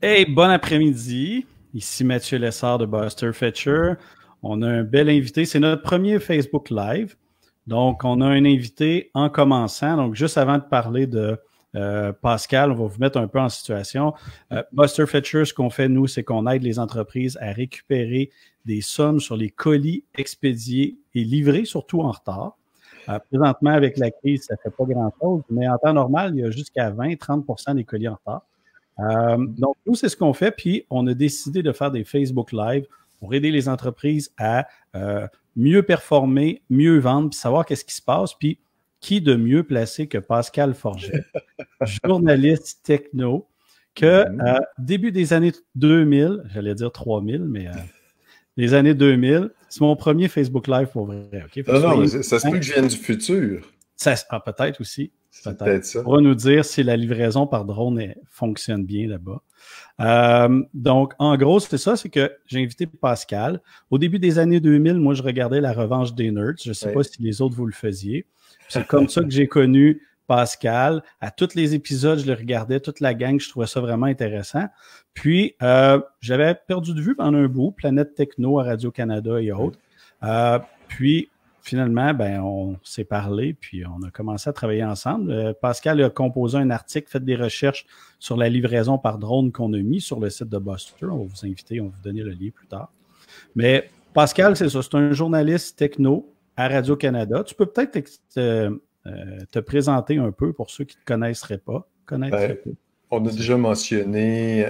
Hey, bon après-midi. Ici Mathieu Lessard de Buster Fetcher. On a un bel invité. C'est notre premier Facebook Live. Donc, on a un invité en commençant. Donc, juste avant de parler de euh, Pascal, on va vous mettre un peu en situation. Euh, Buster Fetcher, ce qu'on fait, nous, c'est qu'on aide les entreprises à récupérer des sommes sur les colis expédiés et livrés, surtout en retard. Euh, présentement, avec la crise, ça fait pas grand-chose, mais en temps normal, il y a jusqu'à 20-30 des colis en retard. Euh, donc, nous, c'est ce qu'on fait. Puis, on a décidé de faire des Facebook Live pour aider les entreprises à euh, mieux performer, mieux vendre, puis savoir qu'est-ce qui se passe. Puis, qui de mieux placé que Pascal Forget, journaliste techno, que mhm. euh, début des années 2000, j'allais dire 3000, mais les années 2000, c'est mon premier Facebook Live pour vrai. Non, ça se peut que je vienne du futur. Ça, ah, peut-être aussi. Peut-être On va nous dire si la livraison par drone fonctionne bien là-bas. Euh, donc, en gros, c'est ça, c'est que j'ai invité Pascal. Au début des années 2000, moi, je regardais La Revanche des Nerds. Je ne sais pas si les autres vous le faisiez. C'est comme ça que j'ai connu Pascal. À tous les épisodes, je le regardais, toute la gang, je trouvais ça vraiment intéressant. Puis, euh, j'avais perdu de vue pendant un bout Planète Techno à Radio-Canada et autres. Euh, puis, finalement, ben, on s'est parlé, puis on a commencé à travailler ensemble. Euh, Pascal a composé un article, fait des recherches sur la livraison par drone qu'on a mis sur le site de Buster. On va vous inviter, on va vous donner le lien plus tard. Mais Pascal, c'est ça, c'est un journaliste techno à Radio-Canada. Tu peux peut-être euh, euh, te, présenter un peu pour ceux qui ne te connaisseraient pas. Ben, on a déjà mentionné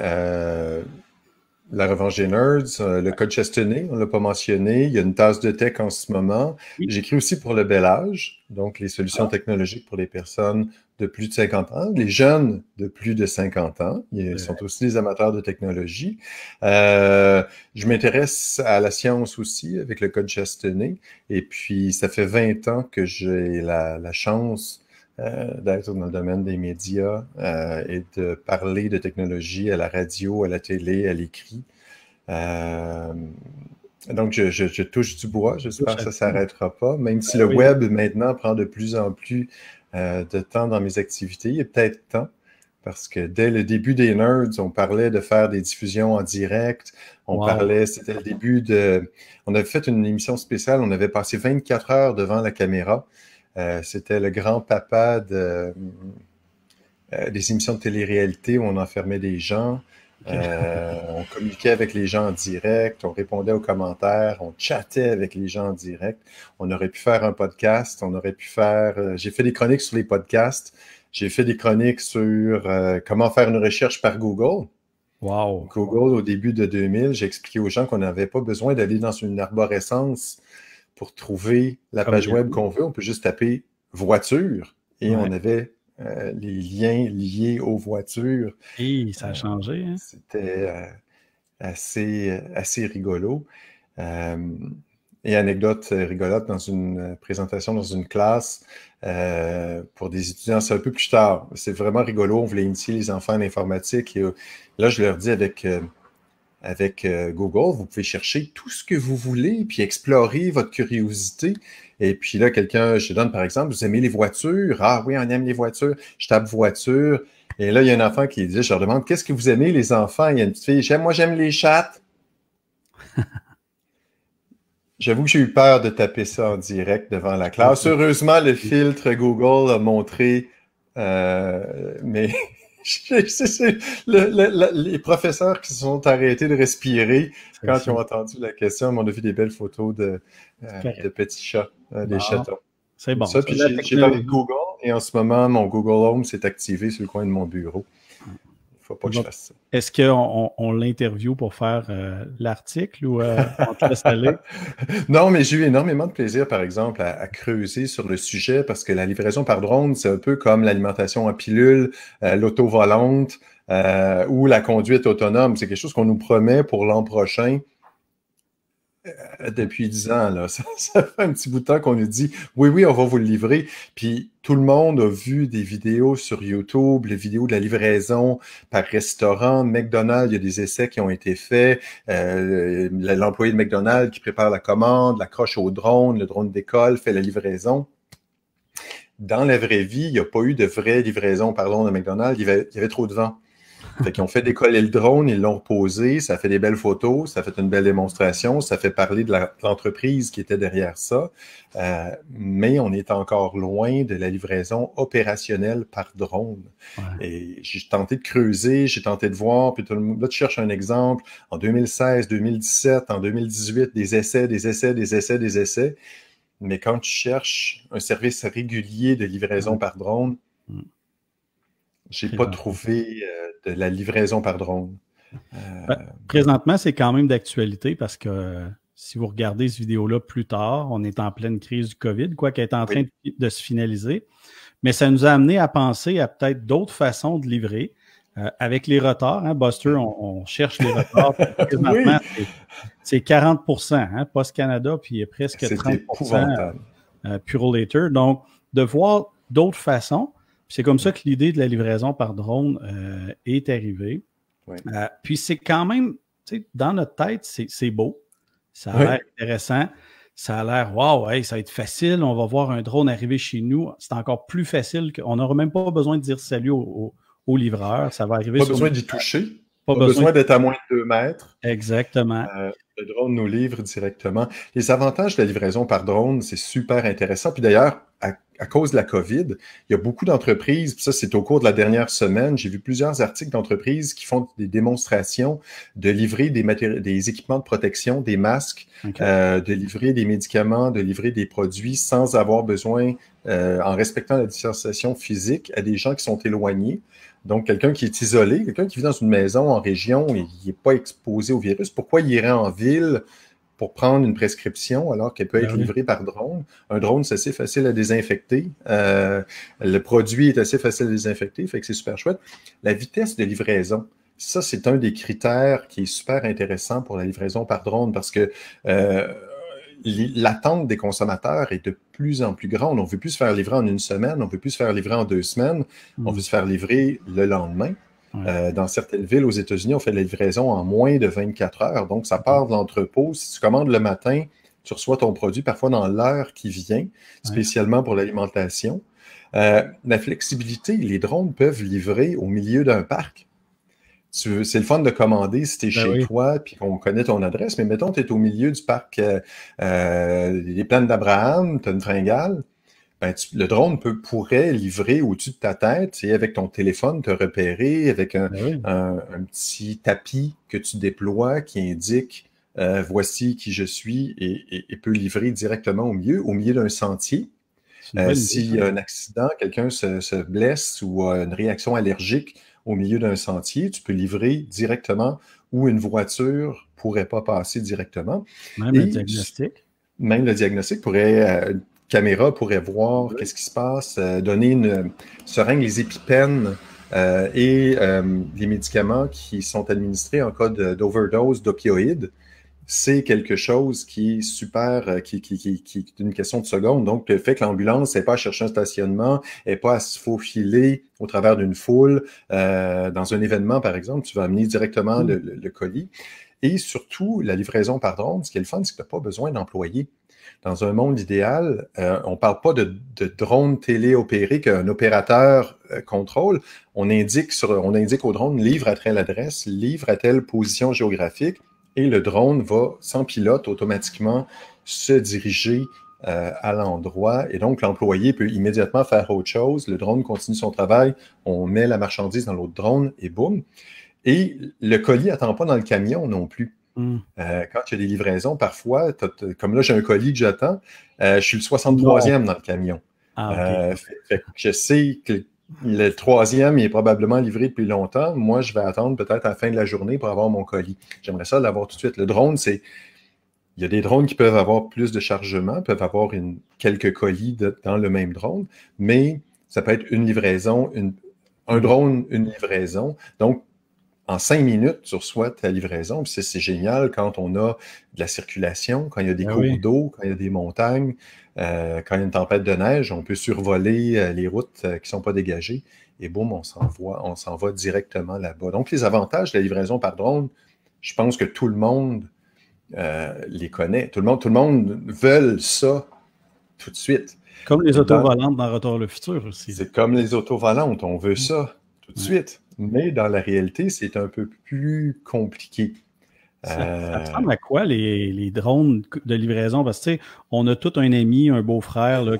la revanche des nerds, euh, le code chastené, on ne l'a pas mentionné. Il y a une tasse de tech en ce moment. J'écris aussi pour le bel âge, donc les solutions ah. technologiques pour les personnes de plus de 50 ans, les jeunes de plus de 50 ans. Ils sont aussi des amateurs de technologie. Euh, je m'intéresse à la science aussi avec le code chastené. Et puis, ça fait 20 ans que j'ai la, la chance euh, d'être dans le domaine des médias euh, et de parler de technologie à la radio, à la télé, à l'écrit. Euh, donc, je, touche du bois, j'espère que ça ne s'arrêtera pas, même si ben le web maintenant prend de plus en plus de temps dans mes activités, Il y a peut-être temps, parce que dès le début des Nerds, on parlait de faire des diffusions en direct, on parlait, c'était le début de... On avait fait une émission spéciale, on avait passé 24 heures devant la caméra euh, c'était le grand-papa euh, euh, des émissions de télé-réalité où on enfermait des gens. on communiquait avec les gens en direct, on répondait aux commentaires, on chattait avec les gens en direct. On aurait pu faire un podcast, on aurait pu faire. j'ai fait des chroniques sur les podcasts, j'ai fait des chroniques sur comment faire une recherche par Google. Wow. Google, au début de 2000, j'ai expliqué aux gens qu'on n'avait pas besoin d'aller dans une arborescence pour trouver la page web qu'on veut, on peut juste taper voiture et on avait euh, les liens liés aux voitures. Et ça a euh, changé. Hein. C'était euh, assez, assez rigolo. et anecdote rigolote dans une présentation dans une classe pour des étudiants, c'est un peu plus tard. C'est vraiment rigolo. On voulait initier les enfants à l'informatique. là, je leur dis avec avec euh, Google. Vous pouvez chercher tout ce que vous voulez, puis explorer votre curiosité. Et puis là, quelqu'un, je donne par exemple, vous aimez les voitures. Ah oui, on aime les voitures. Je tape voiture. Et là, il y a un enfant qui dit, je leur demande, qu'est-ce que vous aimez les enfants? Il y a une petite fille, j'aime, moi j'aime les chats. J'avoue que j'ai eu peur de taper ça en direct devant la classe. Heureusement, le filtre Google a montré euh, mais. les professeurs qui se sont arrêtés de respirer quand ils ont entendu la question, on a vu des belles photos de, euh, petits chats, euh, des chatons. C'est bon. j'ai parlé de Google et en ce moment, mon Google Home s'est activé sur le coin de mon bureau pas que je fasse ça. Est-ce qu'on on, l'interview pour faire euh, l'article ou euh, on te laisse aller? non, mais j'ai eu énormément de plaisir, par exemple, à, creuser sur le sujet parce que la livraison par drone, c'est un peu comme l'alimentation en pilule, euh, l'auto-volante ou la conduite autonome. C'est quelque chose qu'on nous promet pour l'an prochain depuis dix ans. Ça, ça, fait un petit bout de temps qu'on nous dit oui, oui, on va vous le livrer. Puis tout le monde a vu des vidéos sur YouTube, les vidéos de la livraison par restaurant. McDonald's, il y a des essais qui ont été faits. Euh, l'employé de McDonald's qui prépare la commande, l'accroche au drone, le drone décolle, fait la livraison dans la vraie vie, il n'y a pas eu de vraie livraison, pardon, de McDonald's. il y avait, trop de vent. Fait qu'ils ont fait décoller le drone, ils l'ont posé, ça fait des belles photos, ça fait une belle démonstration, ça fait parler de l'entreprise qui était derrière ça. Euh, mais on est encore loin de la livraison opérationnelle par drone. Et j'ai tenté de creuser, j'ai tenté de voir, puis tout le monde, là, tu cherches un exemple. En 2016, 2017, en 2018, des essais, des essais, des essais, des essais. Mais quand tu cherches un service régulier de livraison par drone, mm. J'ai pas trouvé euh, de la livraison par drone. Ben, euh, présentement, c'est quand même d'actualité parce que euh, si vous regardez cette vidéo-là plus tard, on est en pleine crise du COVID, quoi qu'elle est en train de se finaliser. Mais ça nous a amené à penser à peut-être d'autres façons de livrer. avec les retards, hein. Buster, on, cherche les retards. Présentement, c'est 40 hein, Post-Canada, puis il presque 30 euh, Pure Later. Donc, de voir d'autres façons. C'est comme ça que l'idée de la livraison par drone euh, est arrivée. Euh, puis c'est quand même, dans notre tête, c'est beau. Ça a l'air intéressant. Ça a l'air, waouh, ça va être facile. On va voir un drone arriver chez nous. C'est encore plus facile. On n'aura même pas besoin de dire salut au, livreur. Ça va arriver. Pas besoin d'y toucher. Pas, besoin, d'être à moins de 2 mètres. Exactement. Euh, le drone nous livre directement. Les avantages de la livraison par drone, c'est super intéressant. Puis d'ailleurs, à à cause de la COVID, il y a beaucoup d'entreprises, ça c'est au cours de la dernière semaine, j'ai vu plusieurs articles d'entreprises qui font des démonstrations de livrer des, des équipements de protection, des masques, euh, de livrer des médicaments, de livrer des produits sans avoir besoin, euh, en respectant la distanciation physique, à des gens qui sont éloignés. Donc, quelqu'un qui est isolé, quelqu'un qui vit dans une maison en région et qui n'est pas exposé au virus, pourquoi il irait en ville pour prendre une prescription alors qu'elle peut ben être livrée par drone. Un drone, c'est assez facile à désinfecter. Euh, le produit est assez facile à désinfecter, fait que c'est super chouette. La vitesse de livraison. Ça, c'est un des critères qui est super intéressant pour la livraison par drone parce que euh, l'attente des consommateurs est de plus en plus grande. On ne veut plus se faire livrer en une semaine, on ne veut plus se faire livrer en deux semaines, on hmm. veut se faire livrer le lendemain. Euh, dans certaines villes aux États-Unis, on fait de la livraison en moins de 24 heures. Donc, ça part de l'entrepôt. Si tu commandes le matin, tu reçois ton produit parfois dans l'heure qui vient, spécialement pour l'alimentation. Euh, la flexibilité, les drones peuvent livrer au milieu d'un parc. C'est le fun de commander si tu es ben chez toi puis qu'on connaît ton adresse, mais mettons, tu es au milieu du parc euh, des euh, plaines d'Abraham, tu as une fringale. Ben, le drone peut, pourrait livrer au-dessus de ta tête et avec ton téléphone te repérer avec ben un, petit tapis que tu déploies qui indique euh, voici qui je suis et, peut livrer directement au milieu, au milieu d'un sentier. Si euh, S'il y a un accident, quelqu'un se, blesse ou a une réaction allergique au milieu d'un sentier, tu peux livrer directement où une voiture pourrait pas passer directement. Même le diagnostic. Même le diagnostic pourrait euh, caméra pourrait voir qu'est-ce qui se passe, euh, donner une euh, seringue, les épipènes euh, et les médicaments qui sont administrés en cas d'overdose d'opioïdes, c'est quelque chose qui est super, qui, qui, qui, qui, est une question de seconde. Donc, le fait que l'ambulance n'est pas à chercher un stationnement, n'est pas à se faufiler au travers d'une foule, dans un événement, par exemple, tu vas amener directement mm. le, colis. Et surtout, la livraison par drone, ce qui est le fun, c'est que tu pas besoin d'employés. Dans un monde idéal, euh, on ne parle pas de, drone téléopéré qu'un opérateur euh, contrôle. On indique, au drone livre à telle adresse, livre à telle position géographique, et le drone va, sans pilote, automatiquement se diriger euh, à l'endroit. Et donc, l'employé peut immédiatement faire autre chose. Le drone continue son travail. On met la marchandise dans l'autre drone et boum. Et le colis n'attend pas dans le camion non plus. Mm. Euh, quand tu as des livraisons, parfois, comme là, j'ai un colis que j'attends, euh, je suis le 63e dans le camion. Ah, euh, je sais que le troisième est probablement livré depuis longtemps. Moi, je vais attendre peut-être à la fin de la journée pour avoir mon colis. J'aimerais ça l'avoir tout de suite. Le drone, c'est. Il y a des drones qui peuvent avoir plus de chargement, peuvent avoir quelques colis dans le même drone, mais ça peut être une livraison, un drone, une livraison. Donc, en cinq minutes, tu reçois ta livraison. C'est génial quand on a de la circulation, quand il y a des ben cours d'eau, quand il y a des montagnes, euh, quand il y a une tempête de neige, on peut survoler euh, les routes euh, qui ne sont pas dégagées et boum, on s'envoie, on s'en va directement là-bas. Donc, les avantages de la livraison par drone, je pense que tout le monde les connaît. Tout le monde, tout le monde veut ça tout de suite. Comme les autovolantes dans Retour le futur aussi. C'est comme les autovolantes, on veut mm. ça tout de suite. Mais dans la réalité, c'est un peu plus compliqué. Ça, euh, ressemble à quoi les, drones de livraison? Parce que, tu sais, on a tout un ami, un beau-frère euh,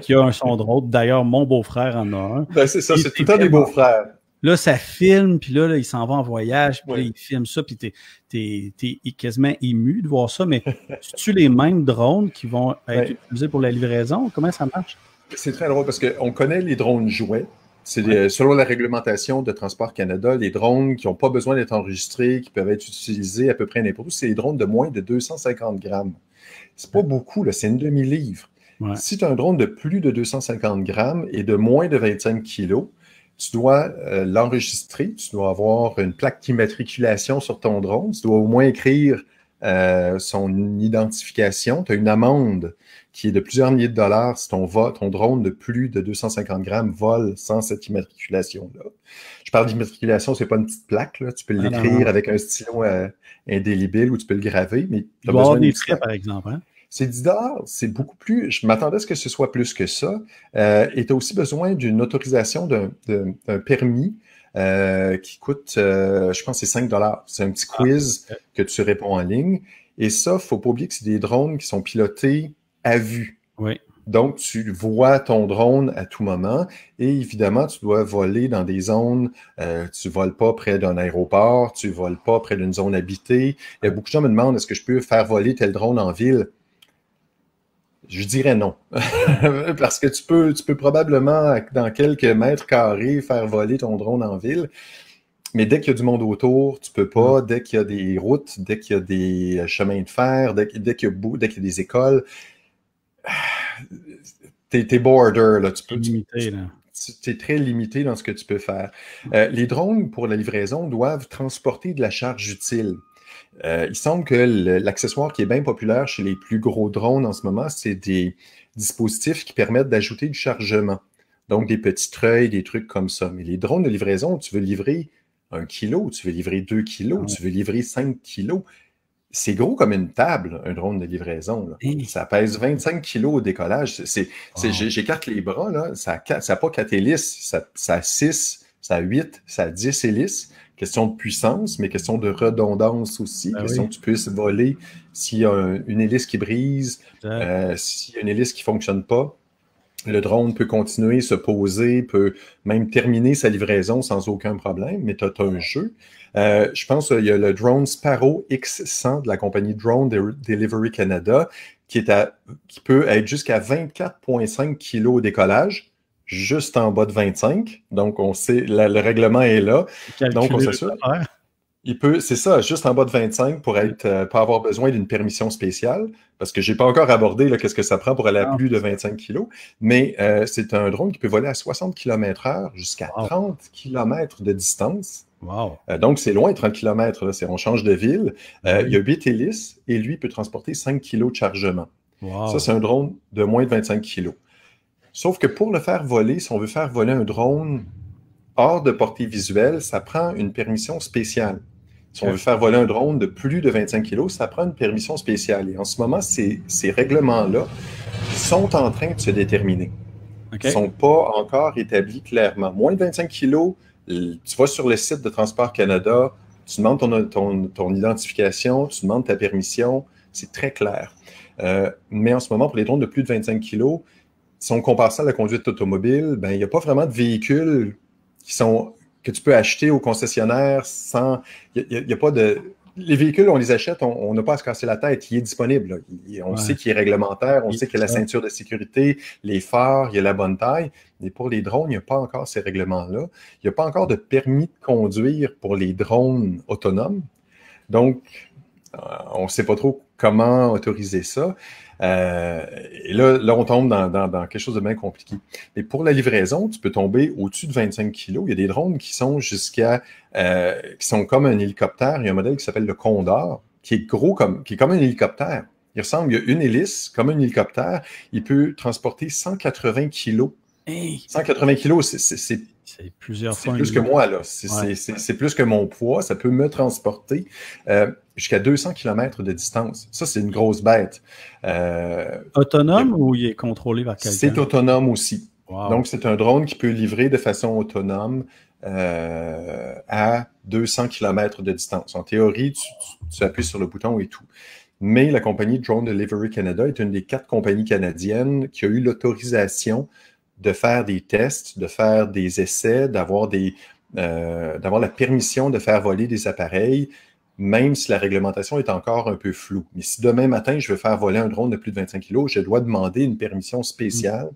qui, a un son drone. D'ailleurs, mon beau-frère en a un. Ben, c'est ça, c'est tout le des beaux-frères. Là, ça filme, puis là, il s'en va en voyage, puis il filme ça, puis t'es, es quasiment ému de voir ça. Mais tu les mêmes drones qui vont être utilisés pour la livraison? Comment ça marche? C'est très drôle parce qu'on connaît les drones jouets. C'est euh, selon la réglementation de Transport Canada, les drones qui n'ont pas besoin d'être enregistrés, qui peuvent être utilisés à peu près n'importe où, c'est les drones de moins de 250 grammes. C'est pas beaucoup, c'est une demi-livre. Si tu as un drone de plus de 250 grammes et de moins de 25 kilos, tu dois euh, l'enregistrer, tu dois avoir une plaque d'immatriculation sur ton drone, tu dois au moins écrire euh, son identification, tu as une amende qui est de plusieurs milliers de dollars si ton, ton drone de plus de 250 grammes vole sans cette immatriculation-là. Je parle d'immatriculation, c'est pas une petite plaque. Là. Tu peux ah, l'écrire avec un stylo euh, indélébile ou tu peux le graver, mais tu as besoin des par exemple. Hein. C'est 10 dollars. c'est beaucoup plus. Je m'attendais à ce que ce soit plus que ça. Euh, et tu as aussi besoin d'une autorisation, d'un permis euh, qui coûte, euh, je pense, c'est 5 C'est un petit ah, quiz que tu réponds en ligne. Et ça, faut pas oublier que c'est des drones qui sont pilotés à vue. Donc, tu vois ton drone à tout moment et évidemment, tu dois voler dans des zones, euh, tu ne voles pas près d'un aéroport, tu ne voles pas près d'une zone habitée. beaucoup de gens me demandent est-ce que je peux faire voler tel drone en ville Je dirais non. Parce que tu peux, tu peux probablement, dans quelques mètres carrés, faire voler ton drone en ville. Mais dès qu'il y a du monde autour, tu peux pas. Mm. Dès qu'il y a des routes, dès qu'il y a des euh, chemins de fer, dès, qu'il y, a des écoles, t'es border, là. Tu peux. Limité, très limité dans ce que tu peux faire. Euh, les drones, pour la livraison, doivent transporter de la charge utile. Euh, il semble que l'accessoire qui est bien populaire chez les plus gros drones en ce moment, c'est des dispositifs qui permettent d'ajouter du chargement. Donc, des petits treuils, des trucs comme ça. Mais les drones de livraison, tu veux livrer un kilo, tu veux livrer deux kilos, tu veux livrer cinq kilos c'est gros comme une table, un drone de livraison. Là. Ça pèse 25 kilos au décollage. C'est, ah. J'écarte les bras, là. ça n'a pas quatre hélices, ça, a 6, ça a 8, ça a dix hélices. Question de puissance, mais question de redondance aussi. Ben question que tu puisses voler s'il y a une hélice qui brise, euh, s'il y a une hélice qui ne fonctionne pas le drone peut continuer, se poser, peut même terminer sa livraison sans aucun problème, mais tu as, un jeu. Euh, je pense qu'il euh, y a le drone Sparrow X100 de la compagnie Drone Delivery Canada qui, est à, qui peut être jusqu'à 24,5 kg au décollage, juste en bas de 25. Donc, on sait, le règlement est là. donc, on s'assure. Il peut, c'est ça, juste en bas de 25 pour être, euh, pas avoir besoin d'une permission spéciale, parce que je n'ai pas encore abordé qu'est-ce que ça prend pour aller à ah. plus de 25 kg, mais euh, c'est un drone qui peut voler à 60 km/h jusqu'à 30 km de distance. Euh, donc, c'est loin, 30 km, là, on change de ville. il y a 8 hélices et lui peut transporter 5 kg de chargement. Ça, c'est un drone de moins de 25 kg. Sauf que pour le faire voler, si on veut faire voler un drone hors de portée visuelle, ça prend une permission spéciale. Si on veut faire voler un drone de plus de 25 kg, ça prend une permission spéciale. Et en ce moment, ces, règlements-là sont en train de se déterminer. Ils ne sont pas encore établis clairement. Moins de 25 kg, euh, tu vas sur le site de Transport Canada, tu demandes ton, identification, tu demandes ta permission. C'est très clair. Euh, mais en ce moment, pour les drones de plus de 25 kg, si on compare ça à la conduite automobile, ben, il n'y a pas vraiment de véhicules qui sont que tu peux acheter au concessionnaire sans. Il n'y a, pas de. Les véhicules, on les achète, on n'a pas à se casser la tête. Il est disponible. on sait qu'il est réglementaire, on sait qu'il y a la ceinture de sécurité, les phares, il y a la bonne taille. Mais pour les drones, il n'y a pas encore ces règlements-là. Il n'y a pas encore de permis de conduire pour les drones autonomes. Donc, euh, on ne sait pas trop comment autoriser ça. Euh, et là, là, on tombe dans, dans, dans, quelque chose de bien compliqué. Mais pour la livraison, tu peux tomber au-dessus de 25 kilos. Il y a des drones qui sont jusqu'à, euh, qui sont comme un hélicoptère. Il y a un modèle qui s'appelle le Condor, qui est gros comme, qui est comme un hélicoptère. Il ressemble, il y a une hélice, comme un hélicoptère. Il peut transporter 180 kilos. 180 kilos, c'est c'est plusieurs C'est plus que moi, là. C'est plus que mon poids. Ça peut me transporter. Euh, jusqu'à 200 km de distance. Ça, c'est une grosse bête. Euh, autonome ou il est contrôlé par quelqu'un? C'est autonome aussi. Donc, c'est un drone qui peut livrer de façon autonome euh, à 200 km de distance. En théorie, tu, appuies sur le bouton et tout. Mais la compagnie Drone Delivery Canada est une des quatre compagnies canadiennes qui a eu l'autorisation de faire des tests, de faire des essais, d'avoir euh, d'avoir la permission de faire voler des appareils même si la réglementation est encore un peu floue. Mais si demain matin, je veux faire voler un drone de plus de 25 kg, je dois demander une permission spéciale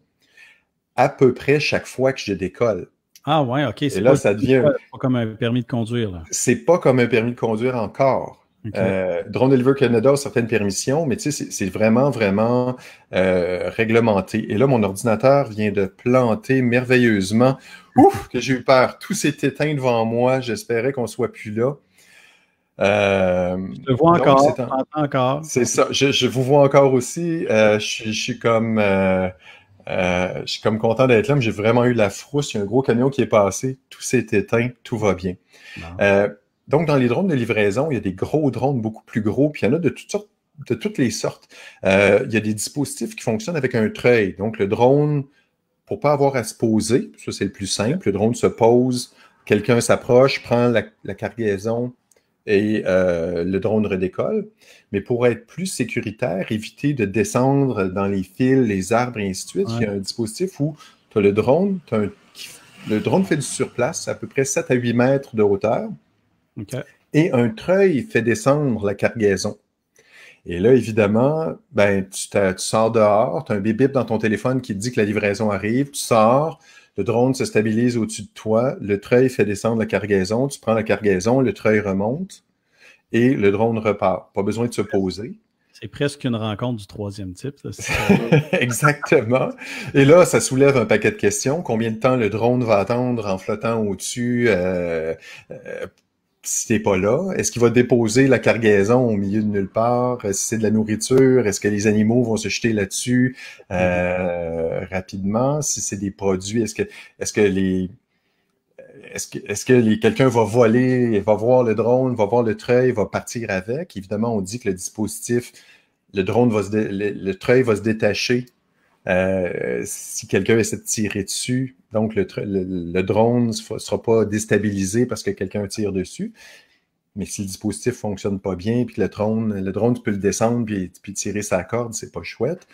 à peu près chaque fois que je décolle. Ah ouais, OK. C'est là, ça devient... pas comme un permis de conduire. C'est pas comme un permis de conduire encore. Euh, drone Deliver Canada a certaines permissions, mais tu sais, c'est vraiment, vraiment euh, réglementé. Et là, mon ordinateur vient de planter merveilleusement. Ouf, que j'ai eu peur. Tout s'est éteint devant moi. J'espérais qu'on soit plus là. Euh, je te vois encore, encore. C'est ça, je, vous vois encore aussi. Euh, je, suis, comme, euh, je suis comme content d'être là, mais j'ai vraiment eu la frousse. Il y a un gros camion qui est passé, tout s'est éteint, tout va bien. donc, dans les drones de livraison, il y a des gros drones beaucoup plus gros, puis il y en a de toutes sortes de toutes les sortes. il y a des dispositifs qui fonctionnent avec un treuil. Donc, le drone, pour pas avoir à se poser, ça c'est le plus simple, le drone se pose, quelqu'un s'approche, prend la cargaison, et euh, le drone redécolle. Mais pour être plus sécuritaire, éviter de descendre dans les fils, les arbres et ainsi de suite, il y a un dispositif où tu as le drone, le drone fait du surplace à peu près 7 à 8 mètres de hauteur. Et un treuil fait descendre la cargaison. Et là, évidemment, ben, tu, sors dehors, tu as un bip dans ton téléphone qui te dit que la livraison arrive, tu sors, le drone se stabilise au-dessus de toi. Le treuil fait descendre la cargaison. Tu prends la cargaison, le treuil remonte et le drone repart. Pas besoin de se poser. C'est presque une rencontre du troisième type. Ça, Exactement. Et là, ça soulève un paquet de questions. Combien de temps le drone va attendre en flottant au-dessus euh, euh, si n'est pas là? Est-ce qu'il va déposer la cargaison au milieu de nulle part? Si c'est de la nourriture? Est-ce que les animaux vont se jeter là-dessus euh, mm-hmm. rapidement? Si c'est des produits, est-ce que est-ce que les est-ce que, est-ce que quelqu'un va voler, va voir le drone, va voir le treuil, va partir avec? Évidemment, on dit que le dispositif, le drone va se, le, treuil va se détacher euh, si quelqu'un essaie de tirer dessus, donc le, drone ne sera pas déstabilisé parce que quelqu'un tire dessus. Mais si le dispositif fonctionne pas bien, puis le drone, le drone, tu le descendre puis, tirer sa corde, c'est pas chouette.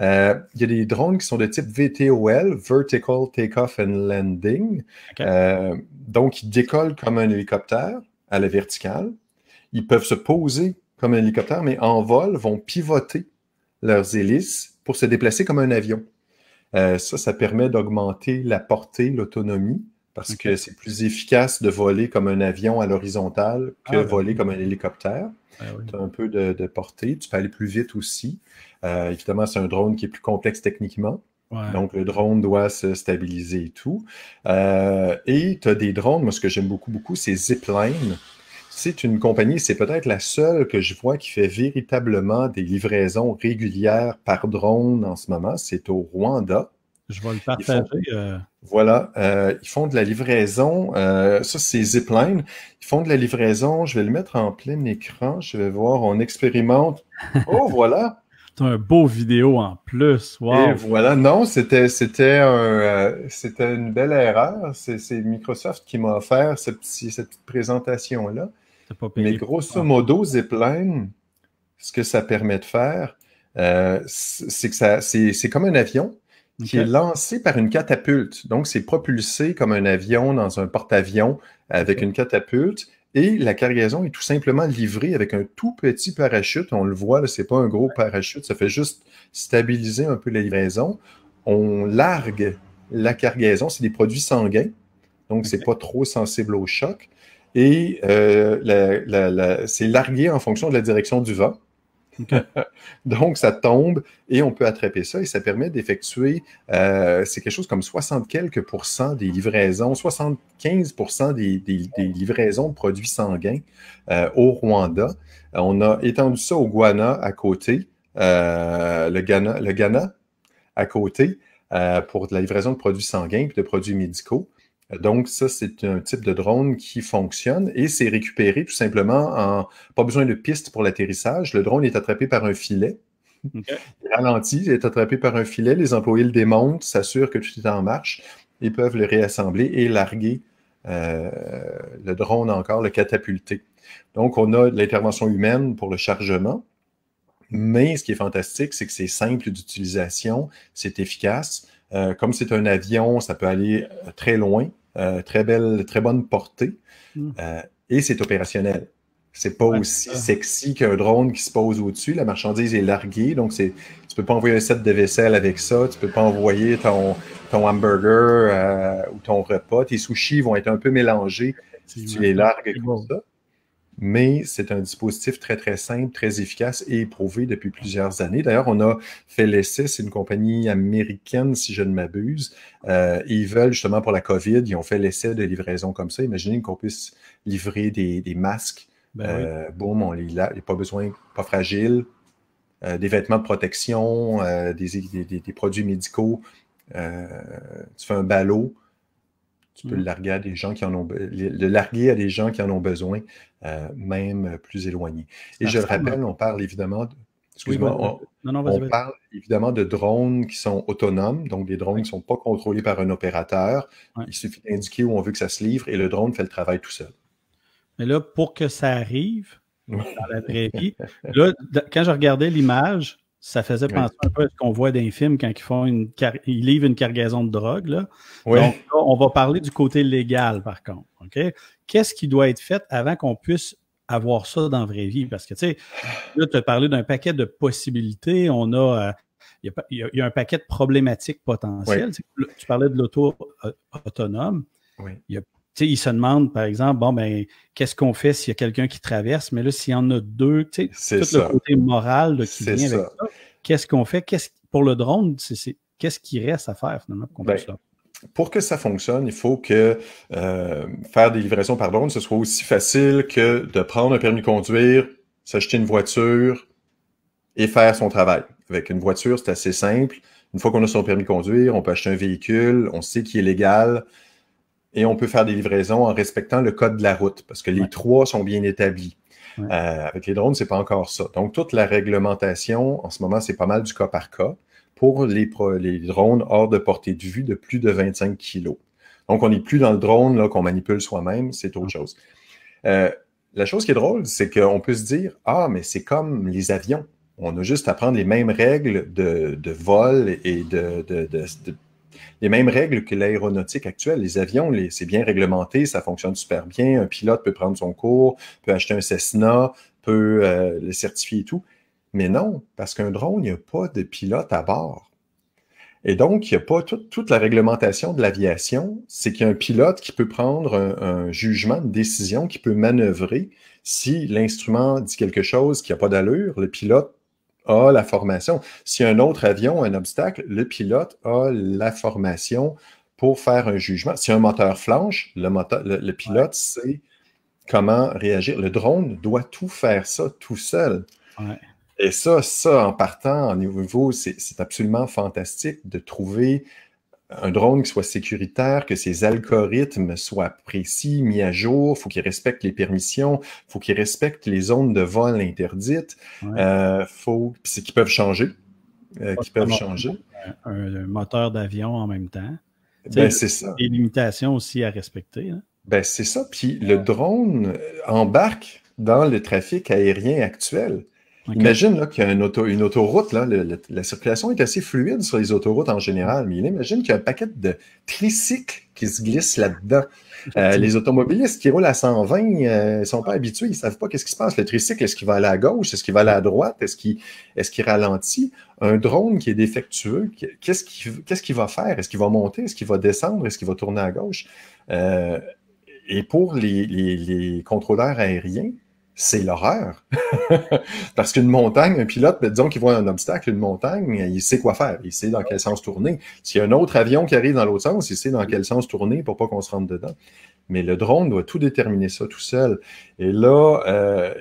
Euh, il y a des drones qui sont de type VTOL, Vertical Takeoff and Landing. Euh, donc, ils décollent comme un hélicoptère à la verticale. Ils peuvent se poser comme un hélicoptère, mais en vol, vont pivoter leurs hélices pour se déplacer comme un avion. Euh, ça, ça permet d'augmenter la portée, l'autonomie, parce que c'est plus efficace de voler comme un avion à l'horizontale que de ah voler comme un hélicoptère. Ah tu as un peu de, portée, tu peux aller plus vite aussi. Euh, évidemment, c'est un drone qui est plus complexe techniquement. Donc, le drone doit se stabiliser et tout. Euh, et tu as des drones, moi, ce que j'aime beaucoup, beaucoup, c'est Zipline c'est une compagnie, c'est peut-être la seule que je vois qui fait véritablement des livraisons régulières par drone en ce moment. C'est au Rwanda. Je vais le partager. Euh. Voilà, euh, ils font de la livraison. Euh, ça, c'est Zipline. Ils font de la livraison. Je vais le mettre en plein écran. Je vais voir. On expérimente. Oh, voilà. C'est un beau vidéo en plus. voilà. Non, c'était c'était c'était une belle erreur. C'est, Microsoft qui m'a offert cette, cette présentation là. Mais grosso modo, Zipline, ce que ça permet de faire, euh, c'est que c'est comme un avion qui est lancé par une catapulte. Donc, c'est propulsé comme un avion dans un porte-avions avec une catapulte. Et la cargaison est tout simplement livrée avec un tout petit parachute. On le voit, ce n'est pas un gros parachute, ça fait juste stabiliser un peu la livraison. On largue la cargaison, c'est des produits sanguins, donc ce c'est pas trop sensible au choc et euh, c'est largué en fonction de la direction du vent. Donc, ça tombe et on peut attraper ça et ça permet d'effectuer, euh, c'est quelque chose comme 60 quelques des livraisons, 75 des, des, des, livraisons de produits sanguins euh, au Rwanda. On a étendu ça au Ghana à côté, le, Ghana, le Ghana à côté pour de la livraison de produits sanguins et de produits médicaux. Donc, ça, c'est un type de drone qui fonctionne et c'est récupéré tout simplement en pas besoin de piste pour l'atterrissage. Le drone est attrapé par un filet. ralenti, Il il est attrapé par un filet. Les employés le démontent, s'assurent que tout est en marche. Ils peuvent le réassembler et larguer euh, le drone encore, le catapulter. Donc, on a l'intervention humaine pour le chargement. Mais ce qui est fantastique, c'est que c'est simple d'utilisation, c'est efficace. Euh, comme c'est un avion, ça peut aller euh, très loin. Euh, très belle, très bonne portée, hmm. euh, et c'est opérationnel. C'est pas aussi sexy qu'un drone qui se pose au-dessus. La marchandise est larguée, donc c'est, tu peux pas envoyer un set de vaisselle avec ça. Tu peux pas envoyer ton, hamburger euh, ou ton repas. Tes sushis vont être un peu mélangés si tu les largues comme ça mais c'est un dispositif très, très simple, très efficace et éprouvé depuis plusieurs années. D'ailleurs, on a fait l'essai, c'est une compagnie américaine, si je ne m'abuse. Euh, ils veulent justement pour la COVID, ils ont fait l'essai de livraison comme ça. Imaginez qu'on puisse livrer des, masques. Ben euh, Boum, on les pas besoin, pas fragile. Euh, des vêtements de protection, des, produits médicaux. tu fais un ballot, tu peux mmh. le larguer à des gens qui en ont le larguer à des gens qui en ont besoin, euh, même euh, plus éloignés. Et je le rappelle, on parle évidemment de, évidemment de drones qui sont autonomes, donc des drones qui ne sont pas contrôlés par un opérateur. Il suffit d'indiquer où on veut que ça se livre et le drone fait le travail tout seul. Mais là, pour que ça arrive là, quand je regardais l'image, ça faisait penser un peu à ce qu'on voit dans les films quand ils, font une ils livrent une cargaison de drogue. Là. Donc, on va parler du côté légal, par contre. OK? Qu'est-ce qui doit être fait avant qu'on puisse avoir ça dans la vraie vie? Parce que, tu sais, là, tu as parlé d'un paquet de possibilités. On a. Euh, il y, a un paquet de problématiques potentielles. Tu parlais de l'auto euh, autonome. Il y sais, se demande par exemple, bon, ben, qu'est-ce qu'on fait s'il y a quelqu'un qui traverse? Mais là, s'il y en a deux, tu sais, tout le côté moral qui vient avec ça, qu'est-ce qu'on fait? quest pour le drone, qu'est-ce qui reste à faire finalement pour ben, Pour que ça fonctionne, il faut que euh, faire des livraisons par drone, ce soit aussi facile que de prendre un permis de conduire, s'acheter une voiture et faire son travail. Avec une voiture, c'est assez simple. Une fois qu'on a son permis de conduire, on peut acheter un véhicule, on sait qu'il est légal et on peut faire des livraisons en respectant le code de la route, parce que les trois sont bien établis. Euh, avec les drones, ce n'est pas encore ça. Donc, toute la réglementation, en ce moment, c'est pas mal du cas par cas pour les, drones hors de portée de vue de plus de 25 kilos. Donc, on n'est plus dans le drone qu'on manipule soi-même, c'est autre chose. Euh, la chose qui est drôle, c'est qu'on peut se dire Ah, mais c'est comme les avions. On a juste à prendre les mêmes règles de, vol et de les mêmes règles que l'aéronautique actuelle. Les avions, c'est bien réglementé, ça fonctionne super bien. Un pilote peut prendre son cours, peut acheter un Cessna, peut euh, le certifier et tout. Mais non, parce qu'un drone, il n'y a pas de pilote à bord. Et donc, il n'y a pas toute la réglementation de l'aviation, c'est qu'il y a un pilote qui peut prendre un, un jugement, une décision, qui peut manœuvrer. Si l'instrument dit quelque chose qui n'a pas d'allure, le pilote a la formation. Si un autre avion a un obstacle, le pilote a la formation pour faire un jugement. Si un moteur flanche, le, pilote sait comment réagir. Le drone doit tout faire ça tout seul. Et ça, ça, en partant, au niveau, c'est absolument fantastique de trouver un drone qui soit sécuritaire, que ses algorithmes soient précis, mis à jour, faut qu'il respecte les permissions, faut qu'il respecte les zones de vol interdites, euh, faut c'est qu'ils peuvent changer, euh, qu'ils peuvent changer. Un, moteur d'avion en même temps. Ben, c'est ça. Des limitations aussi à respecter. Hein. Ben, c'est ça. Puis le drone embarque dans le trafic aérien actuel. Imagine qu'il y a une, autoroute, la circulation est assez fluide sur les autoroutes en général, mais imagine qu'il y a un paquet de tricycles qui se glissent là-dedans. Euh, les automobilistes qui roulent à 120, ne euh, sont pas habitués, ils ne savent pas qu'est-ce qui se passe. Le tricycle, est-ce qu'il va aller à gauche, est-ce qu'il va aller à droite, est-ce qu'il est qu'il ralentit? Un drone qui est défectueux, qu'est-ce qu'il Qu'est-ce qu'il va faire? Est-ce qu'il va monter, est-ce qu'il va descendre, est-ce qu'il va tourner à gauche? Euh, et pour les contrôleurs aériens, c'est l'horreur. Parce qu'une montagne, un pilote, ben, disons qu'il voit un obstacle, une montagne, il sait quoi faire, il sait dans quel sens tourner. S'il y a un autre avion qui arrive dans l'autre sens, il sait dans quel sens tourner pour pas qu'on se rentre dedans. Mais le drone doit tout déterminer ça tout seul. Et là, euh,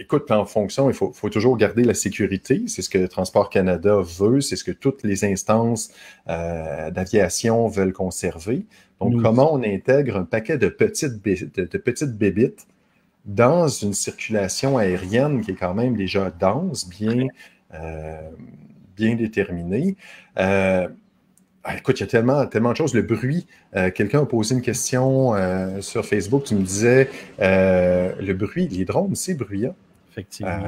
écoute, en fonction, il faut, toujours garder la sécurité. C'est ce que Transport Canada veut, c'est ce que toutes les instances euh, d'aviation veulent conserver. Donc, comment on intègre un paquet de petites, de petites bébites dans une circulation aérienne qui est quand même déjà dense, bien, euh, bien déterminée. Euh, écoute, il y a tellement, tellement de choses. Le bruit, euh, quelqu'un a posé une question sur Facebook, tu me disais, le bruit, les drones, c'est bruyant. Effectivement.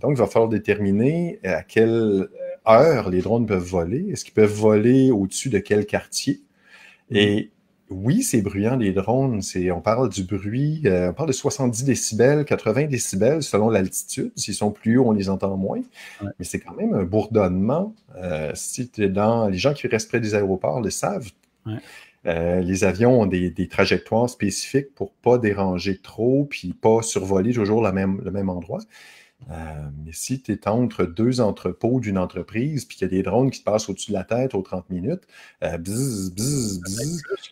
donc, il va falloir déterminer à quelle heure les drones peuvent voler. Est-ce qu'ils peuvent voler au-dessus de quel quartier? Mm. Et oui, c'est bruyant les drones. C'est, on parle du bruit, euh, on parle de 70 décibels, 80 décibels selon l'altitude. S'ils sont plus hauts, on les entend moins. Mais c'est quand même un bourdonnement. Euh, si es dans, les gens qui restent près des aéroports le savent. Euh, les avions ont des, trajectoires spécifiques pour pas déranger trop, puis pas survoler toujours même, le même endroit. Euh, mais si tu es entre deux entrepôts d'une entreprise, puis qu'il y a des drones qui te passent au-dessus de la tête aux 30 minutes, euh,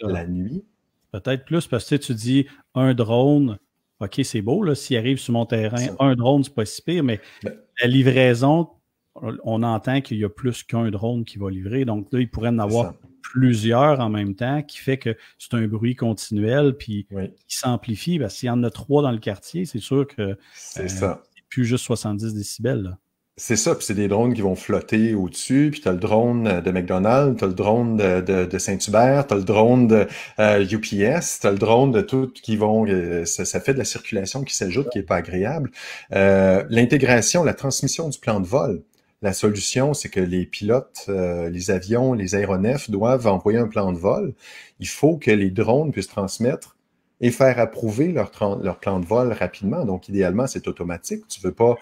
la nuit. Peut-être plus parce que tu dis un drone, OK, c'est beau, s'il arrive sur mon terrain, un drone, c'est pas si pire, mais ben. la livraison, on entend qu'il y a plus qu'un drone qui va livrer. Donc là, il pourrait en avoir plusieurs en même temps, qui fait que c'est un bruit continuel, puis il qui s'amplifie. S'il y en a trois dans le quartier, c'est sûr que. C'est euh, ça plus juste 70 décibels. C'est ça, puis c'est des drones qui vont flotter au-dessus, puis t'as le drone euh, de McDonald's, as le drone de, Saint-Hubert, t'as le drone de UPS, euh, t'as le drone de tout qui vont... Euh, ça, fait de la circulation qui s'ajoute, qui est pas agréable. L'intégration, la transmission du plan de vol. La solution, c'est que les pilotes, les avions, les aéronefs doivent envoyer un plan de vol. Il faut que les drones puissent transmettre et faire approuver leur, leur plan de vol rapidement. Donc, idéalement, c'est automatique. Tu ne veux pas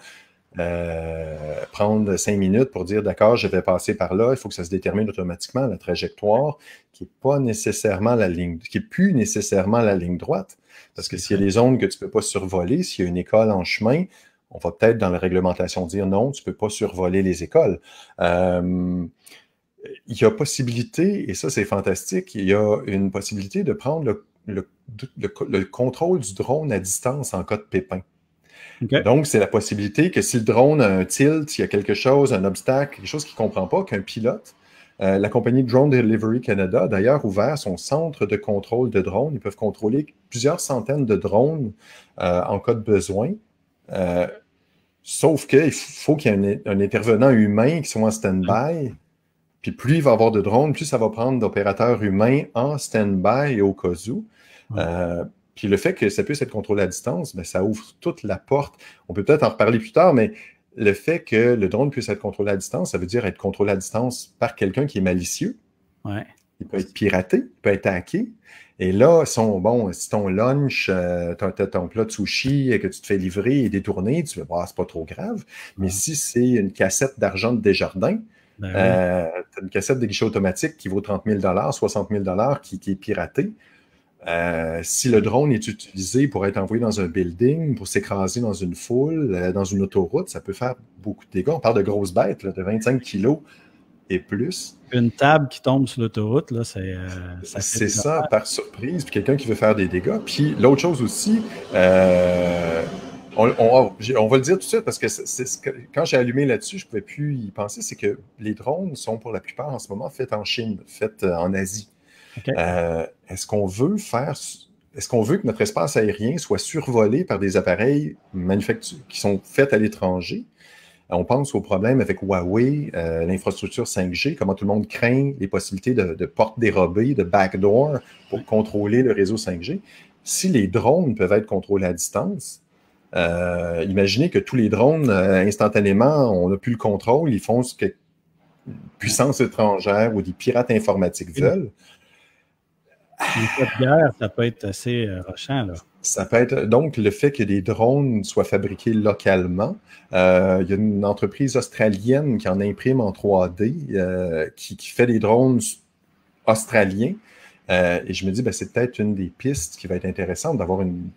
euh, prendre cinq minutes pour dire d'accord, je vais passer par là. Il faut que ça se détermine automatiquement la trajectoire qui n'est pas nécessairement la ligne, qui n'est plus nécessairement la ligne droite. Parce que s'il y a des zones que tu ne peux pas survoler, s'il y a une école en chemin, on va peut-être dans la réglementation dire non, tu ne peux pas survoler les écoles. Euh, il y a possibilité, et ça c'est fantastique, il y a une possibilité de prendre le le, contrôle du drone à distance en cas de pépin. Donc, c'est la possibilité que si le drone a un tilt, il y a quelque chose, un obstacle, quelque chose qu'il ne comprend pas, qu'un pilote, euh, la compagnie Drone Delivery Canada d'ailleurs ouvert son centre de contrôle de drones. Ils peuvent contrôler plusieurs centaines de drones euh, en cas de besoin. Euh, sauf qu'il faut qu'il y ait un, un, intervenant humain qui soit en stand-by puis plus il va y avoir de drones, plus ça va prendre d'opérateurs humains en stand-by et au cas où. Euh, puis le fait que ça puisse être contrôlé à distance, mais ben, ça ouvre toute la porte. On peut peut-être en reparler plus tard, mais le fait que le drone puisse être contrôlé à distance, ça veut dire être contrôlé à distance par quelqu'un qui est malicieux. Il peut être piraté, il peut être hacké. Et là, son, bon, si ton lunch, euh, ton, plat de sushi que tu te fais livrer et détourné, tu vas voir, c'est pas trop grave. Mais si c'est une cassette d'argent de Desjardins, ben euh, une cassette de guichet automatique qui vaut 30 000 60 000 qui, qui est piratée. Euh, si le drone est utilisé pour être envoyé dans un building, pour s'écraser dans une foule, euh, dans une autoroute, ça peut faire beaucoup de dégâts. On parle de grosses bêtes, de 25 kilos et plus. Une table qui tombe sur l'autoroute, là, c'est. c'est ça, par surprise, puis quelqu'un qui veut faire des dégâts. Puis l'autre chose aussi, Oh, on, va le dire tout de suite parce que, quand j'ai allumé là-dessus, je ne pouvais plus y penser. C'est que les drones sont pour la plupart en ce moment faits en Chine, faits euh, en Asie. Euh, est-ce qu'on veut faire. Est-ce qu'on veut que notre espace aérien soit survolé par des appareils qui sont faits à l'étranger? On pense aux problèmes avec Huawei, euh, l'infrastructure 5G, comment tout le monde craint les possibilités de, de portes dérobées, de backdoor pour contrôler le réseau 5G. Si les drones peuvent être contrôlés à distance, euh, imaginez que tous les drones, euh, instantanément, on n'a plus le contrôle, ils font ce que puissance étrangère ou des pirates informatiques veulent. Une guerre, ça peut être assez euh, rochant, là. Ça peut être donc le fait que des drones soient fabriqués localement. il y a une entreprise australienne qui en imprime en 3D, qui, fait des drones australiens. et je me dis, ben, c'est peut-être une des pistes qui va être intéressante d'avoir une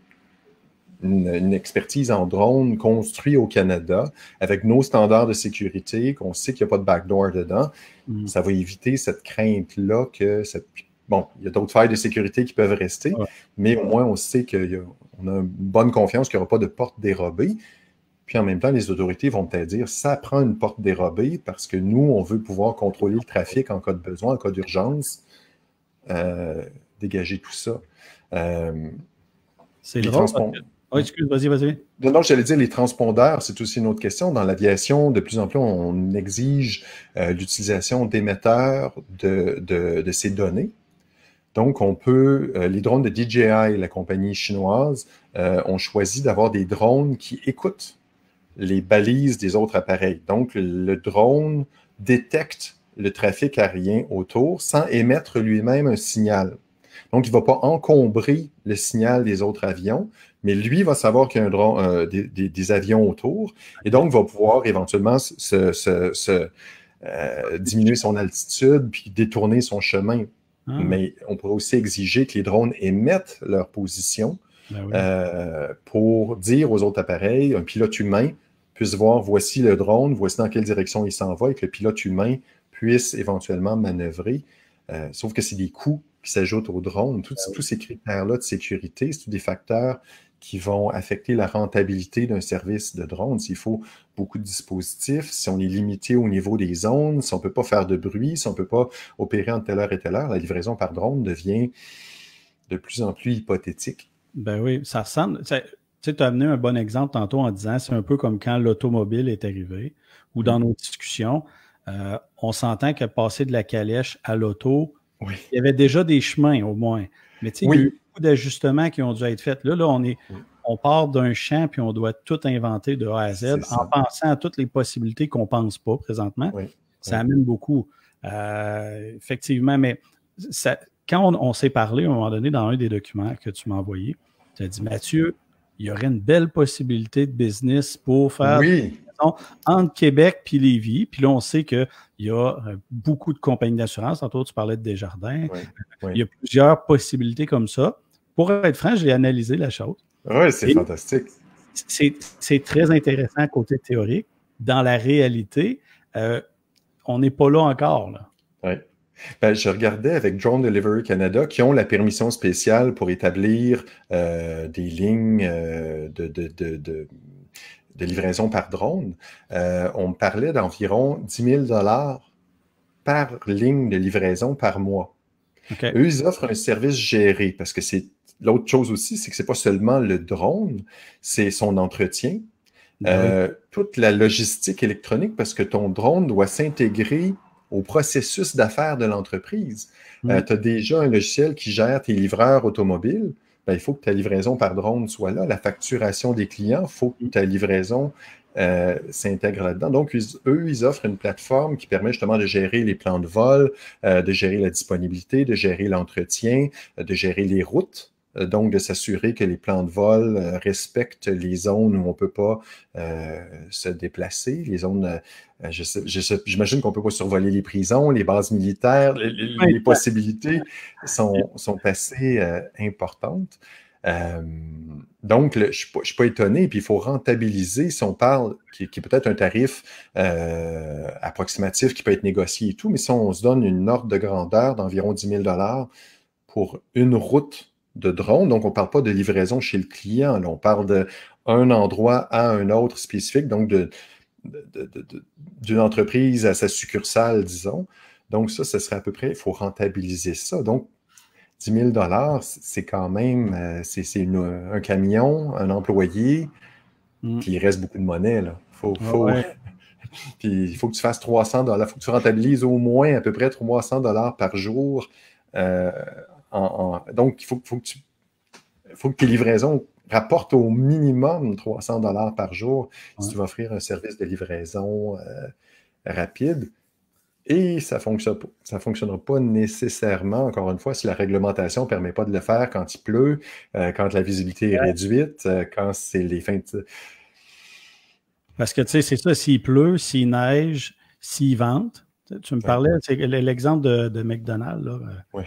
une, expertise en drone construit au Canada avec nos standards de sécurité, qu'on sait qu'il n'y a pas de backdoor dedans, mm. ça va éviter cette crainte-là que Bon, il y a d'autres failles de sécurité qui peuvent rester, mais au moins on sait qu'on a, une bonne confiance qu'il n'y aura pas de porte dérobée. Puis en même temps, les autorités vont peut-être dire ça prend une porte dérobée parce que nous, on veut pouvoir contrôler le trafic en cas de besoin, en cas d'urgence, euh, dégager tout ça. Euh, c'est drôle. Oh, excuse, vas-y, vas-y. Non, j'allais dire les transpondeurs, c'est aussi une autre question. Dans l'aviation, de plus en plus, on exige euh, l'utilisation d'émetteurs de, ces données. Donc, on peut, euh, les drones de DJI, la compagnie chinoise, euh, ont choisi d'avoir des drones qui écoutent les balises des autres appareils. Donc, le drone détecte le trafic aérien autour sans émettre lui-même un signal. Donc, il ne va pas encombrer le signal des autres avions, mais lui va savoir qu'il y a drone, euh, des, avions autour et donc va pouvoir éventuellement euh, diminuer son altitude puis détourner son chemin. Ah. Mais on pourrait aussi exiger que les drones émettent leur position ben euh, pour dire aux autres appareils, un pilote humain puisse voir voici le drone, voici dans quelle direction il s'en va et que le pilote humain puisse éventuellement manœuvrer. sauf que c'est des coûts qui s'ajoutent au drone. Tous ben ces critères-là de sécurité, c'est tous des facteurs qui vont affecter la rentabilité d'un service de drone. S'il faut beaucoup de dispositifs, si on est limité au niveau des ondes, si on ne peut pas faire de bruit, si on ne peut pas opérer entre telle heure et telle heure, la livraison par drone devient de plus en plus hypothétique. Ben oui, ça ressemble. tu as amené un bon exemple tantôt en disant c'est un peu comme quand l'automobile est arrivée ou dans mm. nos discussions. Euh, on s'entend que passer de la calèche à l'auto, il y avait déjà des chemins au moins. Mais tu sais, oui d'ajustements qui ont dû être faits. Là, là on, est, on part d'un champ puis on doit tout inventer de A à Z en pensant à toutes les possibilités qu'on ne pense pas présentement. Ça amène beaucoup. Euh, effectivement, mais quand on, s'est parlé à un moment donné dans un des documents que tu m'as envoyé, tu as dit Mathieu, il y aurait une belle possibilité de business pour faire entre Québec puis Lévis. Puis là, on sait qu'il y a euh, beaucoup de compagnies d'assurance. Tantôt, tu parlais de Desjardins. Il y a plusieurs possibilités comme ça pour être franc, j'ai analysé la chose. Oui, c'est fantastique. C'est très intéressant côté théorique. Dans la réalité, euh, on n'est pas là encore. Là. Oui. Ben, je regardais avec Drone Delivery Canada qui ont la permission spéciale pour établir euh, des lignes euh, de, livraison par drone, on parlait d'environ 10 000 par ligne de livraison par mois. Eux, ils offrent un service géré parce que c'est l'autre chose aussi, c'est que ce n'est pas seulement le drone, c'est son entretien, ben euh, toute la logistique électronique, parce que ton drone doit s'intégrer au processus d'affaires de l'entreprise. Mm. Euh, tu as déjà un logiciel qui gère tes livreurs automobiles. Ben, il faut que ta livraison par drone soit là. La facturation des clients, il faut que ta livraison euh, s'intègre là-dedans. Donc, eux, ils offrent une plateforme qui permet justement de gérer les plans de vol, de gérer la disponibilité, de gérer l'entretien, de gérer les routes. Euh, donc de s'assurer que les plans de vol euh, respectent les zones où on ne peut pas euh, se déplacer, les zones, j'imagine qu'on ne peut pas survoler les prisons, les bases militaires, les, possibilités sont, sont assez importantes. donc, je ne suis, pas étonné, puis il faut rentabiliser, si on parle, qui, qui est peut-être un tarif approximatif qui peut être négocié et tout, mais si on se donne une ordre de grandeur d'environ 10 000 pour une route de drone. Donc, on ne parle pas de livraison chez le client. on parle d'un endroit à un autre spécifique, donc d'une entreprise à sa succursale, disons. Donc, ça, ce serait à peu près, il faut rentabiliser ça. Donc, 10 000 c'est quand même, euh, c'est un camion, un employé, mm. puis il reste beaucoup de monnaie. Faut, ah il faut que tu fasses 300 il faut que tu rentabilises au moins à peu près 300 dollars par jour euh, donc, il faut, que tes livraisons rapportent au minimum 300 dollars par jour si tu vas offrir un service de livraison euh, rapide. Et ça ne fonctionne, fonctionnera pas nécessairement, encore une fois, si la réglementation ne permet pas de le faire quand il pleut, euh, quand la visibilité est réduite, euh, quand c'est les fins de... Parce que, tu sais, c'est ça, s'il pleut, s'il neige, s'il vente. Tu me parlais, c'est l'exemple de, McDonald's. Oui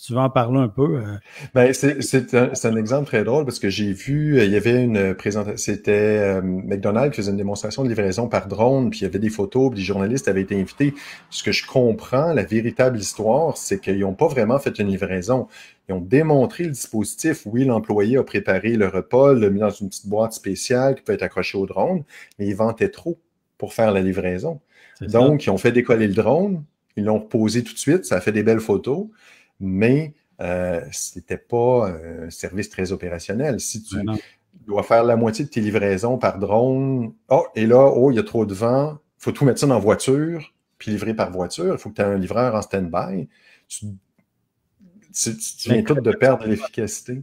tu veux en parler un peu. Euh. Ben, c'est un, exemple très drôle parce que j'ai vu, euh, il y avait une présentation, c'était euh, McDonald's qui faisait une démonstration de livraison par drone, puis il y avait des photos, puis les journalistes avaient été invités. Ce que je comprends, la véritable histoire, c'est qu'ils n'ont pas vraiment fait une livraison. Ils ont démontré le dispositif. Oui, l'employé a préparé le repas, l'a mis dans une petite boîte spéciale qui peut être accrochée au drone, mais ils vantaient trop pour faire la livraison. Donc, ils ont fait décoller le drone, ils l'ont reposé tout de suite, ça a fait des belles photos mais euh, ce n'était pas un service très opérationnel. Si tu dois faire la moitié de tes livraisons par drone, oh, et là, oh, il y a trop de vent, il faut tout mettre ça dans voiture, puis livrer par voiture, il faut que tu aies un livreur en stand-by. Tu, viens tout de perdre l'efficacité.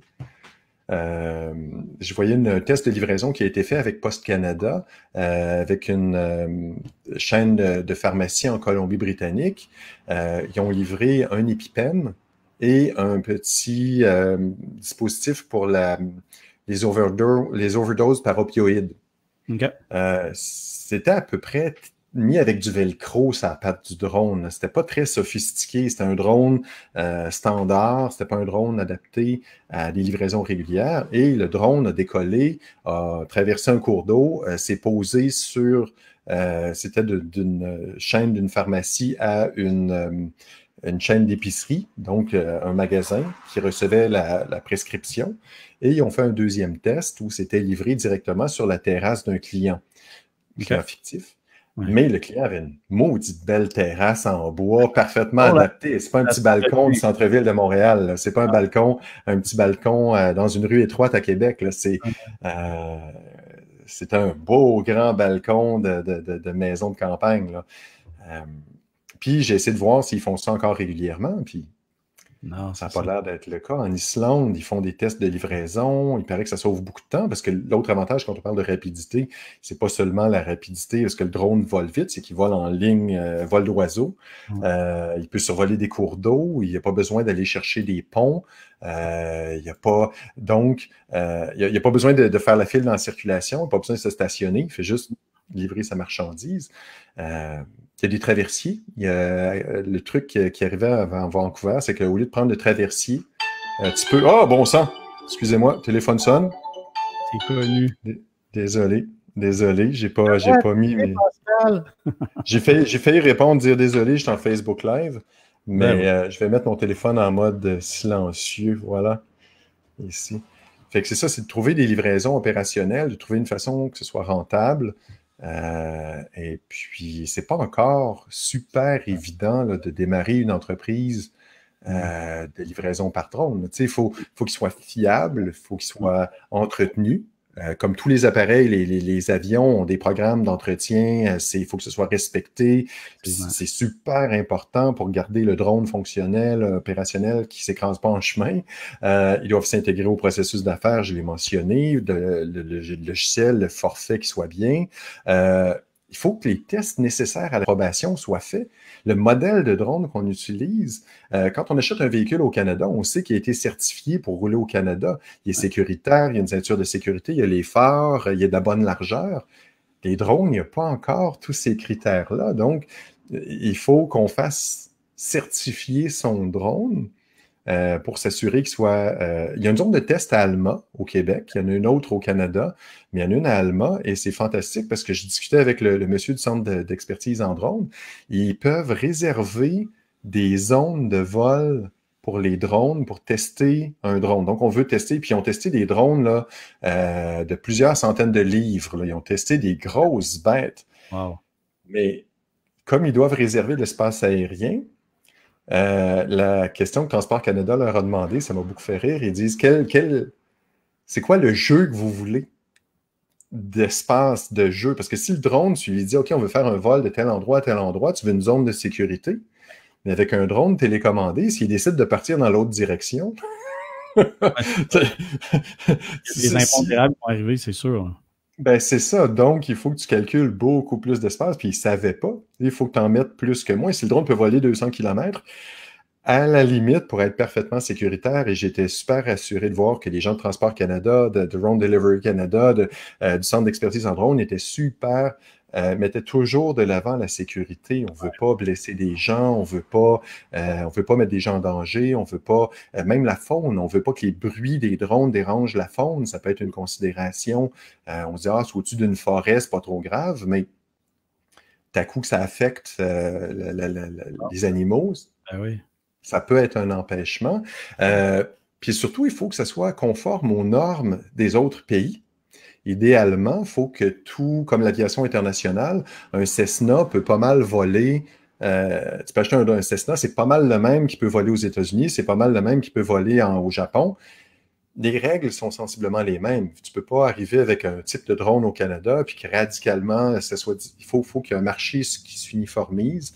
Euh, je voyais un test de livraison qui a été fait avec Post Canada, euh, avec une chaîne de, de, pharmacie en Colombie-Britannique. ils ont livré un épipène et un petit euh, dispositif pour la, les, overdoses par opioïdes. Euh, c'était à peu près mis avec du velcro sa patte du drone. C'était pas très sophistiqué. C'était un drone euh, standard. C'était pas un drone adapté à des livraisons régulières. Et le drone a décollé, a traversé un cours d'eau, euh, s'est posé sur. c'était d'une chaîne d'une pharmacie à une une chaîne d'épicerie, donc euh, un magasin qui recevait la, prescription. Et ils ont fait un deuxième test où c'était livré directement sur la terrasse d'un client, client fictif. Mais le client avait une maudite belle terrasse en bois parfaitement adaptée. adaptée. C'est pas un petit balcon du centre-ville de Montréal. C'est pas un ah. balcon, un petit balcon euh, dans une rue étroite à Québec. C'est euh, un beau grand balcon de, de, de, maison de campagne. Là. Euh, puis j'ai essayé de voir s'ils font ça encore régulièrement. Puis non, ça n'a pas l'air d'être le cas. En Islande, ils font des tests de livraison. Il paraît que ça sauve beaucoup de temps parce que l'autre avantage quand on parle de rapidité, c'est pas seulement la rapidité Est-ce que le drone vole vite, c'est qu'il vole en ligne, vole euh, vol d'oiseau. Euh, il peut survoler des cours d'eau. Il n'y a pas besoin d'aller chercher des ponts. Euh, il n'y a pas donc il a, pas besoin de, faire la file dans la circulation. Il n'y a pas besoin de se stationner. Il fait juste livrer sa marchandise il y a des traversiers. Il le truc qui arrivait à Vancouver, c'est qu'au lieu de prendre le traversier, euh, tu peux... Ah, bon sang! Excusez-moi, téléphone sonne. C'est connu. Désolé, désolé, j'ai pas, j'ai ah, pas mis. j'ai failli, j'ai failli répondre, dire désolé, j'étais en Facebook Live, mais ben euh, je vais mettre mon téléphone en mode euh, silencieux, voilà, ici. Fait que c'est ça, c'est de trouver des livraisons opérationnelles, de trouver une façon que ce soit rentable, euh, et puis, c'est pas encore super évident de démarrer une entreprise euh, mmh de livraison par drone. Il faut, faut qu'il soit fiable, il faut qu'il soit entretenu, euh, comme tous les appareils, les, avions ont des programmes d'entretien, euh, il faut que ce soit respecté. C'est super important pour garder le drone fonctionnel, euh, opérationnel, qui ne s'écrase pas en chemin. Euh, ils doivent s'intégrer au processus d'affaires, je l'ai mentionné, de, le, logiciel, le forfait qui soit bien. Il faut que les tests nécessaires à l'approbation soient faits. Le modèle de drone qu'on utilise, euh, quand on achète un véhicule au Canada, on sait qu'il a été certifié pour rouler au Canada. Il est sécuritaire, il y a une ceinture de sécurité, il y a les phares, il y a de la bonne largeur. Les drones, il n'y a pas encore tous ces critères-là. Donc, euh, il faut qu'on fasse certifier son drone euh, pour s'assurer qu'il soit. Euh, il y a une zone de test à Alma au Québec, il y en a une autre au Canada, mais il y en a une à Alma et c'est fantastique parce que je discutais avec le, monsieur du centre d'expertise en drones. Ils peuvent réserver des zones de vol pour les drones, pour tester un drone. Donc, on veut tester, puis ils ont testé des drones euh, de plusieurs centaines de livres. Ils ont testé des grosses bêtes. Mais comme ils doivent réserver l'espace aérien, euh, la question que Transport Canada leur a demandé, ça m'a beaucoup fait rire. Ils disent quel, quel, c'est quoi le jeu que vous voulez d'espace de jeu? Parce que si le drone, tu lui dis OK, on veut faire un vol de tel endroit à tel endroit, tu veux une zone de sécurité, mais avec un drone télécommandé, s'il décide de partir dans l'autre direction, les impondérables vont arriver, c'est sûr. Ben, c'est ça. Donc, il faut que tu calcules beaucoup plus d'espace, puis il ne savait pas. Il faut que tu en mettes plus que moins. Si le drone peut voler 200 km, à la limite, pour être parfaitement sécuritaire, et j'étais super rassuré de voir que les gens de Transport Canada, de, Drone Delivery Canada, euh, du Centre d'expertise en drone étaient super euh, mettait toujours de l'avant la sécurité. On ne veut pas blesser des gens, on veut pas, euh, on veut pas mettre des gens en danger, on veut pas, euh, même la faune, on veut pas que les bruits des drones dérangent la faune. Ça peut être une considération. Euh, on se dit, ah, c'est au-dessus d'une forêt, c'est pas trop grave, mais à coup que ça affecte ah. les animaux. Ah oui. Ça peut être un empêchement. puis surtout, il faut que ça soit conforme aux normes des autres pays idéalement, il faut que tout, comme l'aviation internationale, un Cessna peut pas mal voler. Euh, tu peux acheter un, Cessna, c'est pas mal le même qui peut voler aux États-Unis, c'est pas mal le même qui peut voler au Japon. Les règles sont sensiblement les mêmes. Tu peux pas arriver avec un type de drone au Canada, puis radicalement, il faut, faut qu'il y ait un marché qui s'uniformise.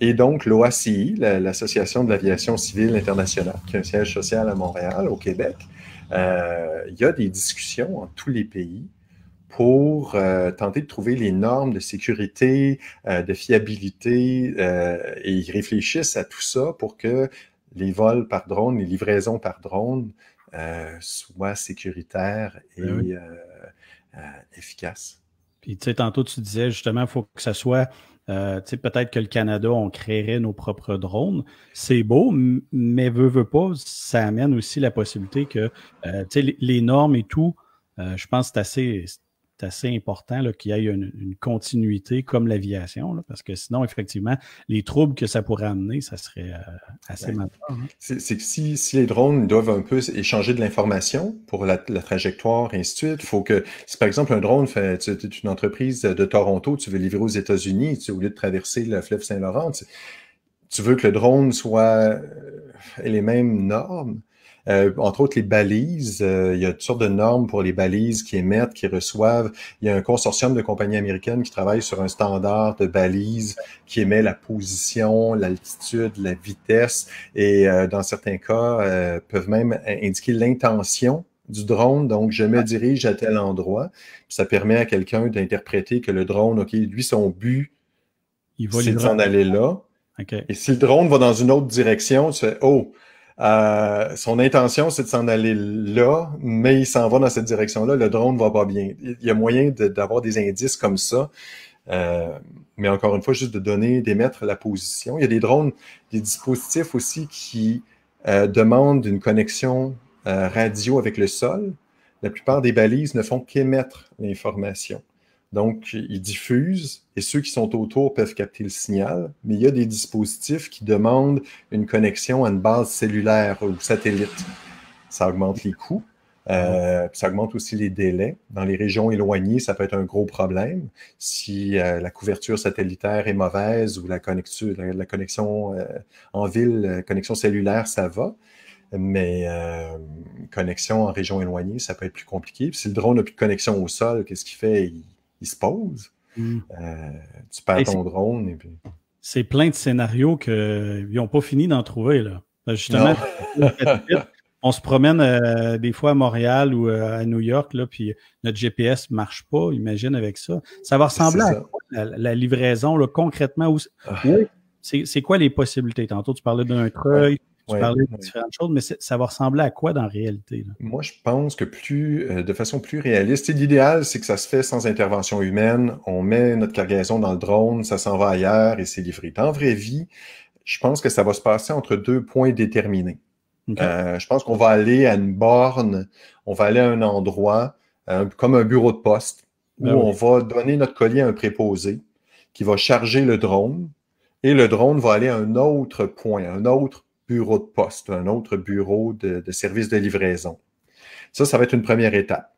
Et donc, l'OACI, l'Association de l'aviation civile internationale, qui a un siège social à Montréal, au Québec, euh, il y a des discussions en tous les pays pour euh, tenter de trouver les normes de sécurité, euh, de fiabilité, euh, et ils réfléchissent à tout ça pour que les vols par drone, les livraisons par drone soient sécuritaires et ben efficaces. Puis, tu sais, tantôt, tu disais justement, il faut que ça soit euh, peut-être que le Canada, on créerait nos propres drones. C'est beau, mais veut, veut pas, ça amène aussi la possibilité que euh, les, normes et tout, euh, je pense que c'est assez, c'est assez important qu'il y ait une, continuité comme l'aviation, parce que sinon, effectivement, les troubles que ça pourrait amener, ça serait euh, assez mal. Hein. C'est que si, si, les drones doivent un peu échanger de l'information pour la, trajectoire et ainsi de suite, il faut que, si par exemple un drone, fait, tu es une entreprise de Toronto, tu veux livrer aux États-Unis, au lieu de traverser le fleuve Saint-Laurent, tu, veux que le drone soit euh, les mêmes normes euh, entre autres, les balises, euh, il y a toutes sortes de normes pour les balises qui émettent, qui reçoivent. Il y a un consortium de compagnies américaines qui travaille sur un standard de balises qui émet la position, l'altitude, la vitesse et euh, dans certains cas peuvent même indiquer l'intention du drone. Donc, je me dirige à tel endroit. Ça permet à quelqu'un d'interpréter que le drone, OK, lui, son but, c'est d'en aller là. Et si le drone va dans une autre direction, tu fais, oh, euh, son intention, c'est de s'en aller là, mais il s'en va dans cette direction-là. Le drone va pas bien. Il y a moyen d'avoir des indices comme ça. Euh, mais encore une fois, juste de donner, d'émettre la position. Il y a des drones, des dispositifs aussi qui euh, demandent une connexion radio avec le sol. La plupart des balises ne font qu'émettre l'information. Donc, ils diffusent et ceux qui sont autour peuvent capter le signal, mais il y a des dispositifs qui demandent une connexion à une base cellulaire ou satellite. Ça augmente les coûts, euh, ah. ça augmente aussi les délais. Dans les régions éloignées, ça peut être un gros problème si euh, la couverture satellitaire est mauvaise ou la, connexion, la, connexion euh, en ville, euh, connexion cellulaire, ça va. Mais connexion en région éloignée, ça peut être plus compliqué. si le drone n'a plus de connexion au sol, qu'est-ce qu'il fait? il se pose. Mm. Euh, tu perds ton drone. Et puis... C'est plein de scénarios qu'ils n'ont pas fini d'en trouver. Là. Ben, justement, on se promène euh, des fois à Montréal ou euh, à New York, là, puis notre GPS ne marche pas, imagine avec ça. Ça va ressembler à quoi, la, livraison, concrètement? Où, ah. C'est quoi les possibilités? Tantôt, tu parlais d'un treuil, tu parlais de différentes choses, mais ça va ressembler à quoi dans la réalité? Moi, je pense que plus, euh, de façon plus réaliste, l'idéal, c'est que ça se fait sans intervention humaine. On met notre cargaison dans le drone, ça s'en va ailleurs et c'est livré. En vraie vie, je pense que ça va se passer entre deux points déterminés. Euh, je pense qu'on va aller à une borne, on va aller à un endroit, euh, comme un bureau de poste, où ben on va donner notre collier à un préposé qui va charger le drone et le drone va aller à un autre point, un autre bureau de poste, un autre bureau de, service de livraison. Ça, ça va être une première étape.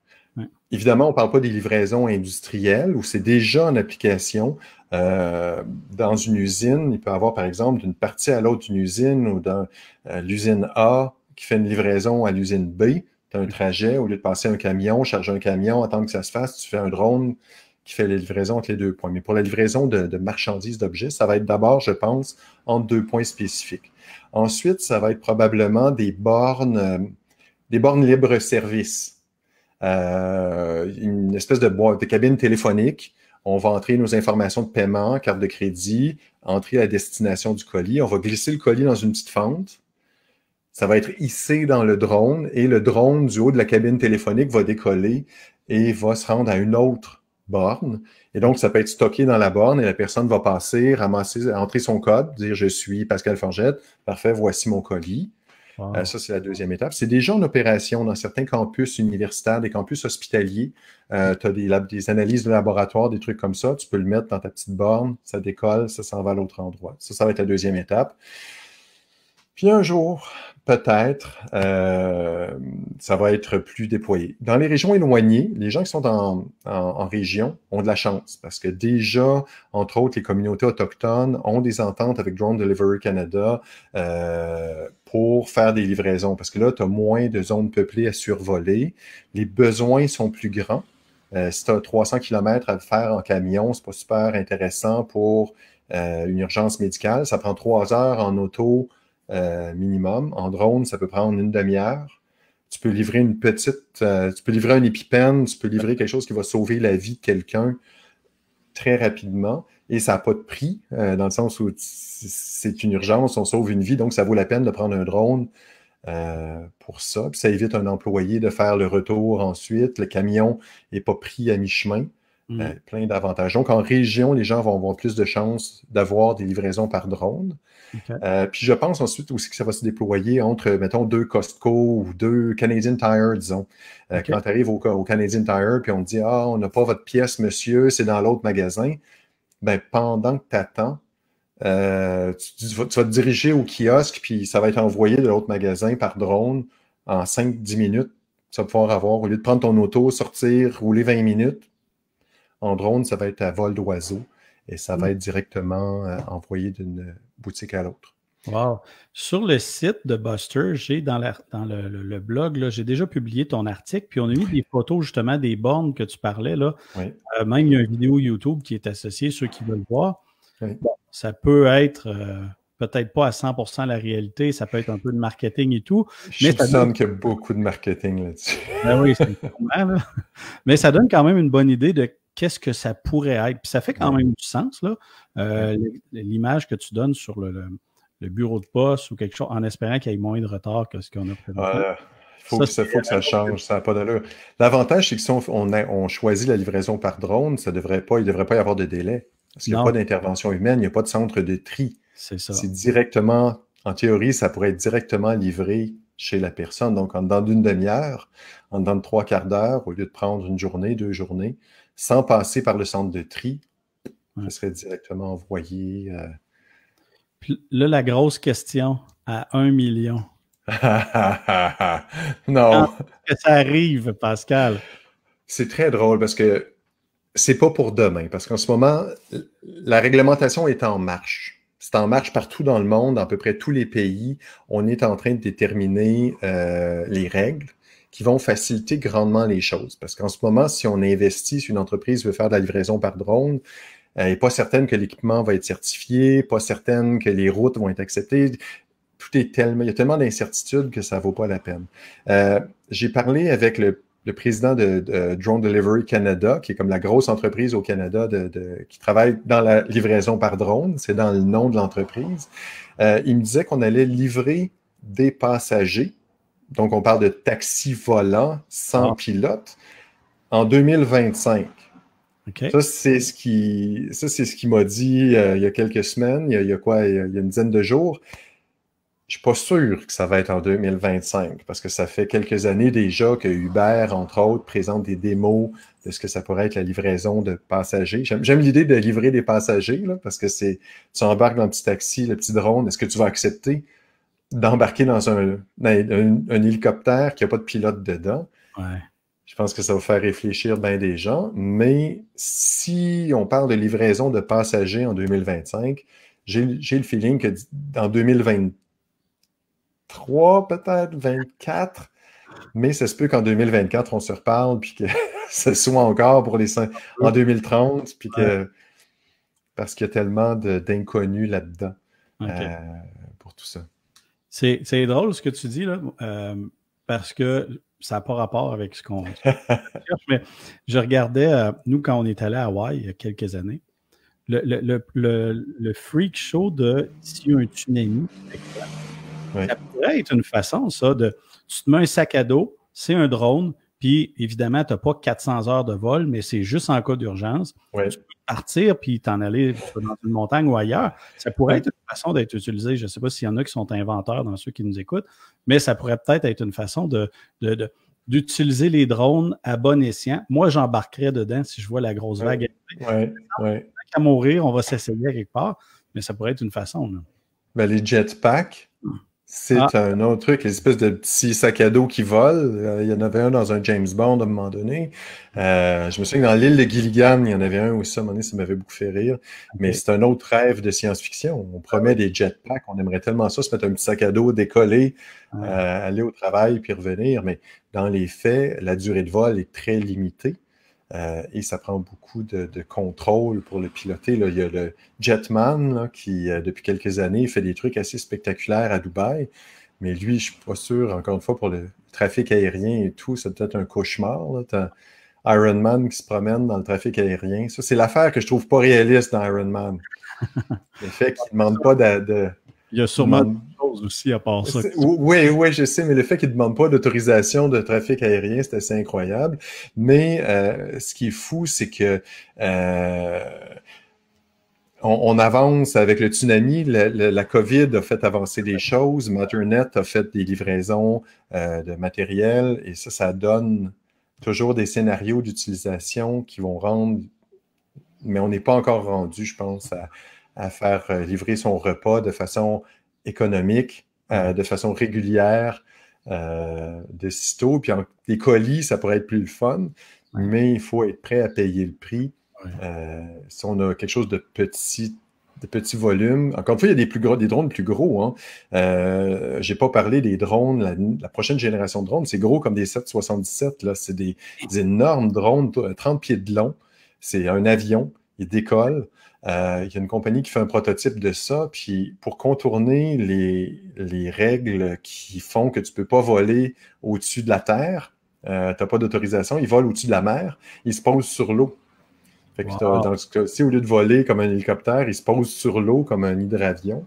Évidemment, on ne parle pas des livraisons industrielles où c'est déjà en application. Euh, dans une usine, il peut y avoir, par exemple, d'une partie à l'autre d'une usine ou dans euh, l'usine A qui fait une livraison à l'usine B. Tu as un trajet, au lieu de passer un camion, charger un camion, attendre que ça se fasse, tu fais un drone qui fait les livraisons entre les deux points. Mais pour la livraison de, de marchandises, d'objets, ça va être d'abord, je pense, entre deux points spécifiques. Ensuite, ça va être probablement des bornes, euh, des bornes libre-service. Euh, une espèce de, de cabine téléphonique. On va entrer nos informations de paiement, carte de crédit, entrer la destination du colis. On va glisser le colis dans une petite fente. Ça va être hissé dans le drone et le drone du haut de la cabine téléphonique va décoller et va se rendre à une autre borne. Et donc, ça peut être stocké dans la borne et la personne va passer, ramasser, entrer son code, dire je suis Pascal Forgette, parfait, voici mon colis. Euh, ça, c'est la deuxième étape. C'est déjà en opération dans certains campus universitaires, des campus hospitaliers. Euh, tu as des, analyses de laboratoire, des trucs comme ça. Tu peux le mettre dans ta petite borne, ça décolle, ça s'en va à l'autre endroit. Ça, ça va être la deuxième étape. Puis un jour, peut-être, euh, ça va être plus déployé. Dans les régions éloignées, les gens qui sont en, en, région ont de la chance parce que déjà, entre autres, les communautés autochtones ont des ententes avec Drone Delivery Canada euh, pour faire des livraisons parce que là, tu as moins de zones peuplées à survoler. Les besoins sont plus grands. Euh, si tu as 300 km à faire en camion, c'est pas super intéressant pour euh, une urgence médicale. Ça prend trois heures en auto euh, minimum. En drone, ça peut prendre une demi-heure. Tu peux livrer une petite, euh, tu peux livrer un épipène tu peux livrer quelque chose qui va sauver la vie de quelqu'un très rapidement. Et ça n'a pas de prix, euh, dans le sens où c'est une urgence, on sauve une vie, donc ça vaut la peine de prendre un drone pour ça. ça évite un employé de faire le retour ensuite. Le camion n'est pas pris à mi-chemin. Mm. Euh, plein d'avantages. Donc, en région, les gens vont avoir plus de chances d'avoir des livraisons par drone. Euh, puis je pense ensuite aussi que ça va se déployer entre, mettons, deux Costco ou deux Canadian Tire, disons. Euh, quand tu arrives au, Canadian Tire, puis on te dit Ah, on n'a pas votre pièce, monsieur, c'est dans l'autre magasin. Ben, pendant que tu attends, tu, vas, te diriger au kiosque, puis ça va être envoyé de l'autre magasin par drone en 5-10 minutes. ça vas pouvoir avoir, au lieu de prendre ton auto, sortir, rouler 20 minutes en drone, ça va être à vol d'oiseau et ça va mm. être directement euh, envoyé d'une boutique à l'autre. Wow. Sur le site de Buster, j'ai dans, le, blog, j'ai déjà publié ton article, puis on a mis des photos justement des bornes que tu parlais. Là. Oui. Euh, même il y a une vidéo YouTube qui est associée, ceux qui veulent voir. ça peut être euh, peut-être pas à 100% la réalité, ça peut être un peu de marketing et tout. Je mais donne... qu'il beaucoup de marketing là-dessus. Ben oui, c'est Mais ça donne quand même une bonne idée de qu'est-ce que ça pourrait être. ça fait quand ah. même du sens, là. Euh, l'image que tu donnes sur le, bureau de poste ou quelque chose, en espérant qu'il y ait moins de retard que ce qu'on a prévu. Faut que ça, change, ça n'a pas d'allure. L'avantage, c'est que si on, choisit la livraison par drone, ça devrait pas, il ne devrait pas y avoir de délai. Parce qu'il n'y a pas d'intervention humaine, il n'y a pas de centre de tri. C'est ça. C'est directement, en théorie, ça pourrait être directement livré chez la personne. Donc, en dedans d'une demi-heure, en dedans de trois quarts d'heure, au lieu de prendre une journée, deux journées, sans passer par le centre de tri, je serais serait directement envoyé. Euh, là, la grosse question à 1 million. non. ça arrive, Pascal. C'est très drôle parce que c'est pas pour demain, parce qu'en ce moment, la réglementation est en marche. C'est en marche partout dans le monde, à peu près tous les pays. On est en train de déterminer euh, les règles qui vont faciliter grandement les choses. Parce qu'en ce moment, si on investit, si une entreprise veut faire de la livraison par drone, euh, elle n'est pas certaine que l'équipement va être certifié, pas certaine que les routes vont être acceptées. Tout est tellement, il y a tellement d'incertitudes que ça vaut pas la peine. Euh, j'ai parlé avec le, président de, Drone Delivery Canada, qui est comme la grosse entreprise au Canada de, qui travaille dans la livraison par drone. C'est dans le nom de l'entreprise. Euh, il me disait qu'on allait livrer des passagers donc, on parle de taxi volant sans ah. pilote en 2025. Ça, c'est ce qui, c'est ce qui m'a dit euh, il y a quelques semaines, il y a, quoi, il y a, une dizaine de jours. Je suis pas sûr que ça va être en 2025 parce que ça fait quelques années déjà que Uber, entre autres, présente des démos de ce que ça pourrait être la livraison de passagers. J'aime l'idée de livrer des passagers parce que c'est, tu embarques dans le petit taxi, le petit drone. Est-ce que tu vas accepter d'embarquer dans un, un, hélicoptère qui n'a pas de pilote dedans. Je pense que ça va faire réfléchir bien des gens. Mais si on parle de livraison de passagers en 2025, j'ai le feeling que en 2023, peut-être 24, mais ça se peut qu'en 2024, on se reparle, puis que ce soit encore pour les 5, en 2030, parce qu'il y a tellement d'inconnus là-dedans euh, pour tout ça. C'est drôle ce que tu dis, là, euh, parce que ça n'a pas rapport avec ce qu'on mais je regardais, euh, nous, quand on est allé à Hawaï il y a quelques années, le, freak show de si un tsunami, ça pourrait être une façon, ça, de tu te mets un sac à dos, c'est un drone, puis évidemment, tu n'as pas 400 heures de vol, mais c'est juste en cas d'urgence. Oui partir puis t'en aller dans une montagne ou ailleurs. Ça pourrait être une façon d'être utilisé. Je ne sais pas s'il y en a qui sont inventeurs dans ceux qui nous écoutent, mais ça pourrait peut-être être une façon de, d'utiliser les drones à bon escient. Moi, j'embarquerai dedans si je vois la grosse vague. Ouais, ouais, À mourir, on va s'essayer quelque part, mais ça pourrait être une façon. Ben, les jetpacks, c'est ah. un autre truc, les espèces de petits sacs à dos qui volent. Euh, il y en avait un dans un James Bond à un moment donné. Euh, je me souviens que dans l'île de Gilligan, il y en avait un aussi, à un moment ça m'avait beaucoup fait rire. Mais c'est un autre rêve de science-fiction. On promet des jetpacks, on aimerait tellement ça, se mettre un petit sac à dos, décoller, euh, aller au travail, puis revenir. Mais dans les faits, la durée de vol est très limitée. Euh, et ça prend beaucoup de, contrôle pour le piloter. Là. Il y a le Jetman qui, euh, depuis quelques années, fait des trucs assez spectaculaires à Dubaï. Mais lui, je ne suis pas sûr, encore une fois, pour le trafic aérien et tout, c'est peut-être un cauchemar. Là. Iron Man qui se promène dans le trafic aérien. Ça, c'est l'affaire que je trouve pas réaliste dans Iron Man. le fait qu'il ne demande pas de, il y a sûrement des choses aussi à part ça. Oui, oui, je sais, mais le fait qu'ils ne demandent pas d'autorisation de trafic aérien, c'est assez incroyable. Mais euh, ce qui est fou, c'est que euh, on, avance avec le tsunami, la, COVID a fait avancer des choses, Matternet a fait des livraisons euh, de matériel, et ça, ça donne toujours des scénarios d'utilisation qui vont rendre, mais on n'est pas encore rendu, je pense, à, à faire euh, livrer son repas de façon économique, euh, de façon régulière, euh, de sitôt. Puis en, des colis, ça pourrait être plus le fun, mais il faut être prêt à payer le prix. si on a quelque chose de petit, de petit volume, encore une fois, il y a des, plus gros, des drones plus gros. Hein. J'ai pas parlé des drones, la, prochaine génération de drones, c'est gros comme des 777. c'est des, énormes drones, 30 pieds de long. C'est un avion, il décolle. Euh, il y a une compagnie qui fait un prototype de ça, puis pour contourner les, règles qui font que tu ne peux pas voler au-dessus de la terre, euh, tu n'as pas d'autorisation, ils volent au-dessus de la mer, ils se posent sur l'eau. Fait que dans ce au lieu de voler comme un hélicoptère, ils se posent sur l'eau comme un hydravion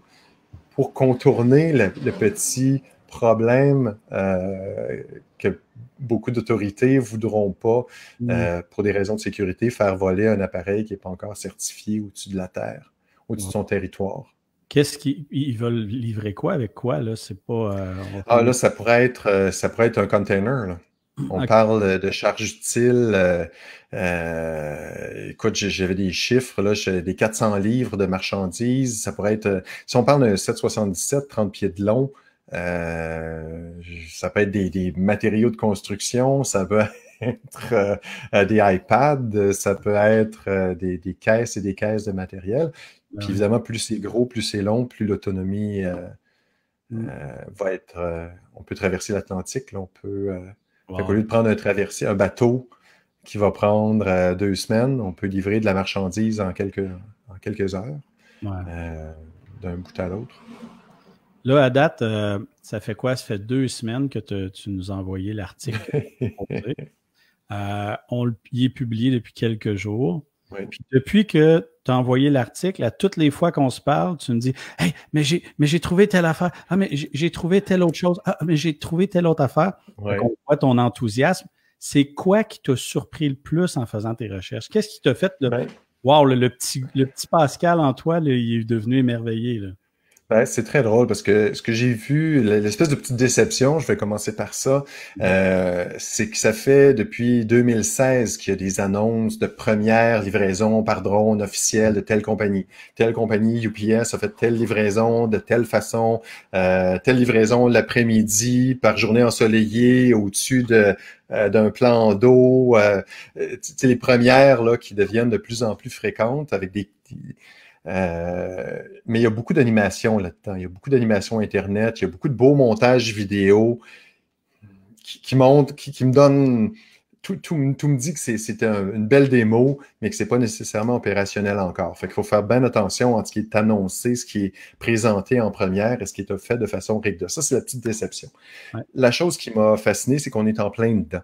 pour contourner le petit problème euh, que beaucoup d'autorités voudront pas, mm. euh, pour des raisons de sécurité, faire voler un appareil qui n'est pas encore certifié au-dessus de la Terre, au-dessus de son territoire. Qu'est-ce qu'ils veulent livrer quoi avec quoi là C'est pas. Euh, ah là, ça pourrait être ça pourrait être un container. On parle de charge utile. écoute, j'avais des chiffres, là, des 400 livres de marchandises. Ça pourrait être, si on parle d'un 777, 30 pieds de long, euh, ça peut être des, matériaux de construction, ça peut être euh, des iPads, ça peut être euh, des, caisses et des caisses de matériel. Ah Puis évidemment, plus c'est gros, plus c'est long, plus l'autonomie mm. va être. on peut traverser l'Atlantique, on peut. Au lieu de prendre un traversier, un bateau qui va prendre deux semaines, on peut livrer de la marchandise en quelques, en quelques heures d'un bout à l'autre. Là, à date, euh, ça fait quoi? Ça fait deux semaines que tu nous as envoyé l'article. Euh, on, y est publié depuis quelques jours. depuis que tu as envoyé l'article, à toutes les fois qu'on se parle, tu me dis Hey, mais j'ai, mais j'ai trouvé telle affaire. Ah, mais j'ai trouvé telle autre chose. Ah, mais j'ai trouvé telle autre affaire. on voit ton enthousiasme. C'est quoi qui t'a surpris le plus en faisant tes recherches? Qu'est-ce qui t'a fait le. Ben wow, le, petit, le petit Pascal en toi, il est devenu émerveillé. Ben, c'est très drôle parce que ce que j'ai vu, l'espèce de petite déception, je vais commencer par ça, euh, c'est que ça fait depuis 2016 qu'il y a des annonces de première livraison par drone officielle de telle compagnie. Telle compagnie UPS a fait telle livraison de telle façon, euh, telle livraison l'après-midi par journée ensoleillée au-dessus de euh, d'un plan d'eau. C'est les premières là, qui deviennent de plus en plus fréquentes avec des euh, mais il y a beaucoup d'animations là-dedans. Il y a beaucoup d'animations Internet. Il y a beaucoup de beaux montages vidéo qui, montrent, qui, me donnent. Tout, me dit que c'est une belle démo, mais que ce n'est pas nécessairement opérationnel encore. Fait qu'il faut faire bien attention entre ce qui est annoncé, ce qui est présenté en première et ce qui est fait de façon rigueur Ça, c'est la petite déception. La chose qui m'a fasciné, c'est qu'on est en plein dedans.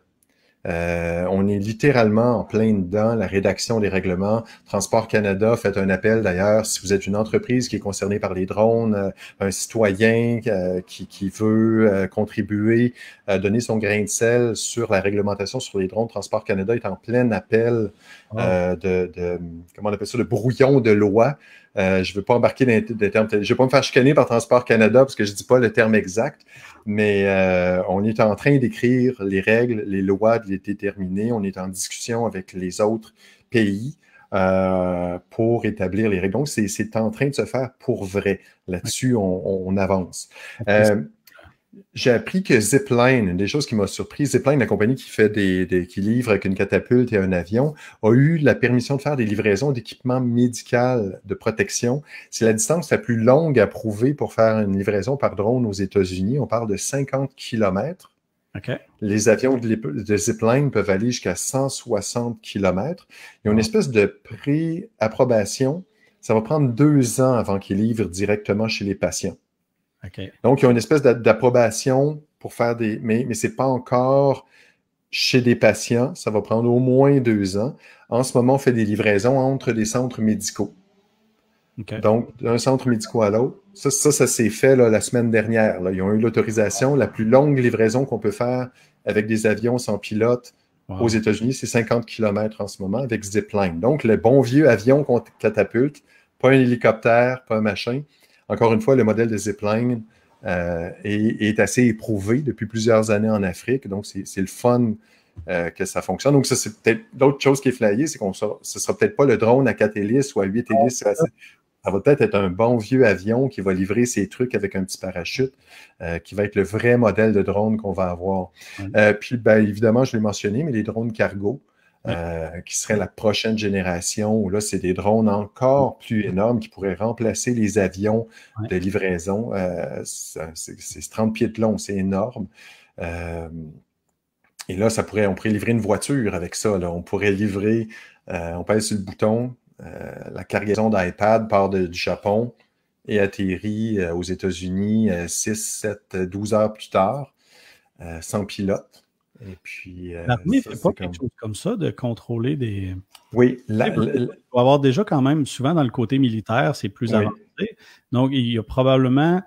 Euh, on est littéralement en plein dedans, la rédaction des règlements. Transport Canada fait un appel d'ailleurs, si vous êtes une entreprise qui est concernée par les drones, euh, un citoyen euh, qui, veut contribuer, donner son grain de sel sur la réglementation sur les drones, Transport Canada est en plein appel ah. de, de, comment on appelle ça, de brouillon de loi euh, je ne veux pas embarquer dans des termes. Je ne veux pas me faire chicaner par Transport Canada parce que je ne dis pas le terme exact, mais euh, on est en train d'écrire les règles, les lois, de les déterminer. On est en discussion avec les autres pays. Euh, pour établir les règles. Donc, c'est en train de se faire pour vrai. Là-dessus, on, avance j'ai appris que Zipline, une des choses qui m'a surpris, Zipline, la compagnie qui fait des, des, qui livre avec une catapulte et un avion, a eu la permission de faire des livraisons d'équipements médical de protection. C'est la distance la plus longue à prouver pour faire une livraison par drone aux États-Unis. On parle de 50 kilomètres. Les avions de Zipline peuvent aller jusqu'à 160 km. Il y a une espèce de pré-approbation. Ça va prendre deux ans avant qu'ils livrent directement chez les patients. Donc, il y a une espèce d'approbation pour faire des. Mais, mais ce n'est pas encore chez des patients. Ça va prendre au moins deux ans. En ce moment, on fait des livraisons entre des centres médicaux. Donc, d'un centre médical à l'autre. Ça, ça, s'est fait là, la semaine dernière. Là. Ils ont eu l'autorisation. La plus longue livraison qu'on peut faire avec des avions sans pilote aux États-Unis, c'est 50 km en ce moment avec Zipline. Donc, le bon vieux avion qu'on catapulte, pas un hélicoptère, pas un machin, encore une fois, le modèle de zipline euh, est, assez éprouvé depuis plusieurs années en Afrique. Donc, c'est le fun euh, que ça fonctionne. Donc, ça, c'est peut-être l'autre chose qui est flaillée, c'est qu'on ce sera peut-être pas le drone à 4 hélices ou à 8 hélices. ça va peut-être être un bon vieux avion qui va livrer ses trucs avec un petit parachute, euh, qui va être le vrai modèle de drone qu'on va avoir. puis, ben, évidemment, je l'ai mentionné, mais les drones cargo, euh, qui serait la prochaine génération, où là, c'est des drones encore plus énormes qui pourraient remplacer les avions de livraison. Euh, c'est 30 pieds de long, c'est énorme. Euh, et là, ça pourrait, on pourrait livrer une voiture avec ça. On pourrait livrer, on passe sur le bouton, la cargaison d'iPad part du Japon et atterrit aux États-Unis 6, 7, 12 heures plus tard, sans pilote. Et puis. Euh, fait pas quelque chose comme ça de contrôler des. Oui, Il faut avoir déjà quand même, souvent dans le côté militaire, c'est plus avancé. Donc, il y a probablement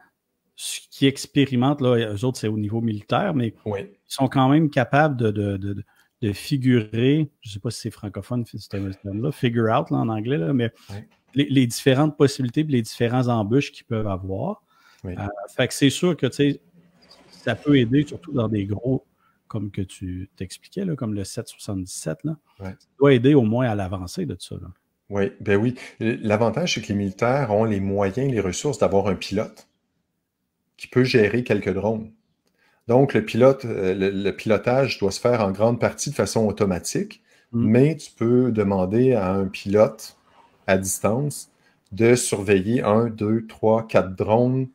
ce qui expérimentent, là, eux autres, c'est au niveau militaire, mais ils sont quand même capables de, figurer, je ne sais pas si c'est francophone, figure out là, en anglais, là, mais les, différentes possibilités et les différents embûches qu'ils peuvent avoir. Euh, fait que c'est sûr que ça peut aider, surtout dans des gros comme que tu t'expliquais, comme le 777, doit aider au moins à l'avancée de tout ça. Oui, ben oui. L'avantage, c'est que les militaires ont les moyens, les ressources d'avoir un pilote qui peut gérer quelques drones. Donc, le, pilote, euh, le, pilotage doit se faire en grande partie de façon automatique, mm. mais tu peux demander à un pilote à distance de surveiller un, deux, trois, quatre drones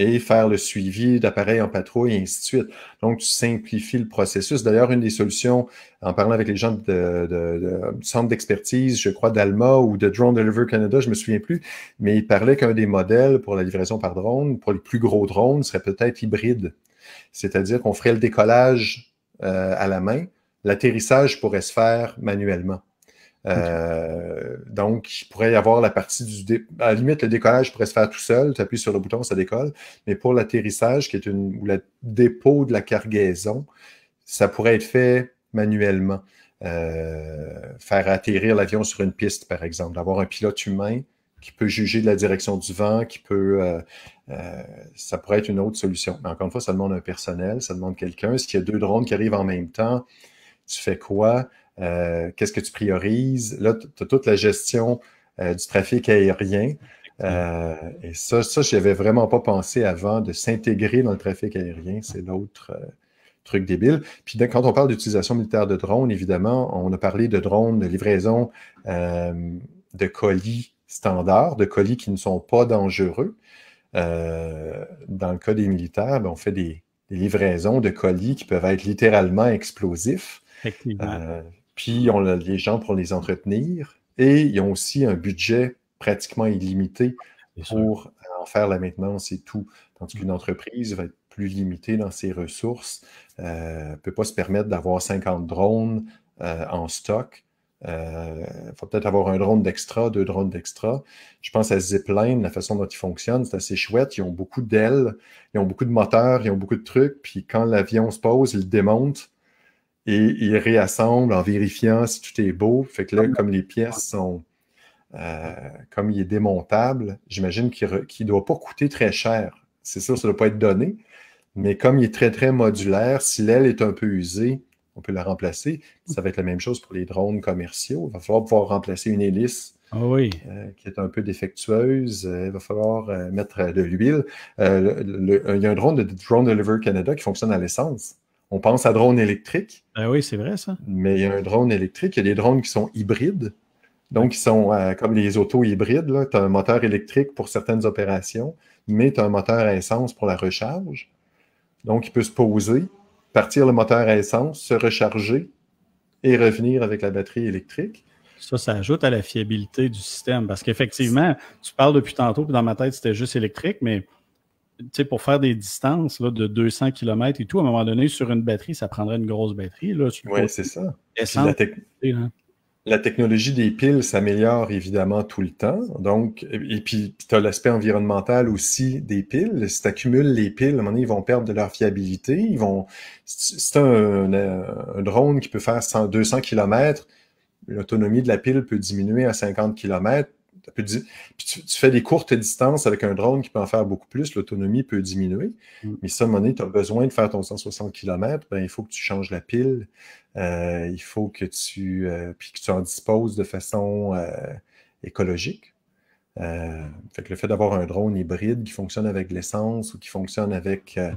et faire le suivi d'appareils en patrouille, et ainsi de suite. Donc, tu simplifies le processus. D'ailleurs, une des solutions, en parlant avec les gens de, de, du centre d'expertise, je crois, d'Alma ou de Drone Deliver Canada, je me souviens plus, mais ils parlaient qu'un des modèles pour la livraison par drone, pour les plus gros drones, serait peut-être hybride. C'est-à-dire qu'on ferait le décollage euh, à la main, l'atterrissage pourrait se faire manuellement. Euh, donc, il pourrait y avoir la partie du. Dé... À la limite, le décollage pourrait se faire tout seul. Tu appuies sur le bouton, ça décolle. Mais pour l'atterrissage, qui est une. ou le dépôt de la cargaison, ça pourrait être fait manuellement. Euh, faire atterrir l'avion sur une piste, par exemple. d'avoir un pilote humain qui peut juger de la direction du vent, qui peut. Euh, euh, ça pourrait être une autre solution. Mais encore une fois, ça demande un personnel, ça demande quelqu'un. S'il y a deux drones qui arrivent en même temps, tu fais quoi? Euh, qu'est-ce que tu priorises. Là, tu as toute la gestion euh, du trafic aérien. Euh, et ça, ça je avais vraiment pas pensé avant de s'intégrer dans le trafic aérien. C'est l'autre truc débile. Puis quand on parle d'utilisation militaire de drones, évidemment, on a parlé de drones, de livraison de colis standards, de colis qui ne sont pas dangereux. dans le cas des militaires, ben, on fait des, livraisons de colis qui peuvent être littéralement explosifs puis on a les gens pour les entretenir, et ils ont aussi un budget pratiquement illimité pour euh, en faire la maintenance et tout. Tandis mm. qu'une entreprise va être plus limitée dans ses ressources, Elle euh, ne peut pas se permettre d'avoir 50 drones euh, en stock. Il faut peut-être avoir un drone d'extra, deux drones d'extra. Je pense à Zipline, la façon dont ils fonctionnent, c'est assez chouette. Ils ont beaucoup d'ailes, ils ont beaucoup de moteurs, ils ont beaucoup de trucs. Puis quand l'avion se pose, ils démonte. démontent et il réassemble en vérifiant si tout est beau. Fait que là, comme les pièces sont. Euh, comme il est démontable, j'imagine qu'il ne doit pas coûter très cher. C'est sûr, ça ne doit pas être donné, mais comme il est très, très modulaire, si l'aile est un peu usée, on peut la remplacer. Ça va être la même chose pour les drones commerciaux. Il va falloir pouvoir remplacer une hélice ah euh, qui est un peu défectueuse. Euh, il va falloir mettre de l'huile. il y a un drone de Drone Deliver Canada qui fonctionne à l'essence. On pense à drone électrique. Ah oui, c'est vrai ça. Mais il y a un drone électrique, il y a des drones qui sont hybrides. Donc, ils sont euh, comme les autos hybrides. Tu as un moteur électrique pour certaines opérations, mais tu as un moteur à essence pour la recharge. Donc, il peut se poser, partir le moteur à essence, se recharger et revenir avec la batterie électrique. Ça, ça ajoute à la fiabilité du système parce qu'effectivement, tu parles depuis tantôt, puis dans ma tête, c'était juste électrique, mais pour faire des distances de 200 km et tout, à un moment donné, sur une batterie, ça prendrait une grosse batterie. Oui, c'est ça. La, technologie des piles s'améliore évidemment tout le temps. Donc, et puis, tu as l'aspect environnemental aussi des piles. Si tu accumules les piles, à un moment donné, ils vont perdre de leur fiabilité. Ils vont. C'est un, drone qui peut faire 200 km l'autonomie de la pile peut diminuer à 50 km, tu, fais des courtes distances avec un drone qui peut en faire beaucoup plus, l'autonomie peut diminuer. Mm. Mais ça, à un tu as besoin de faire ton 160 km, ben, il faut que tu changes la pile, euh, il faut que tu, euh, puis que tu en disposes de façon euh, écologique. fait le fait d'avoir un drone hybride qui fonctionne avec l'essence ou qui fonctionne avec ne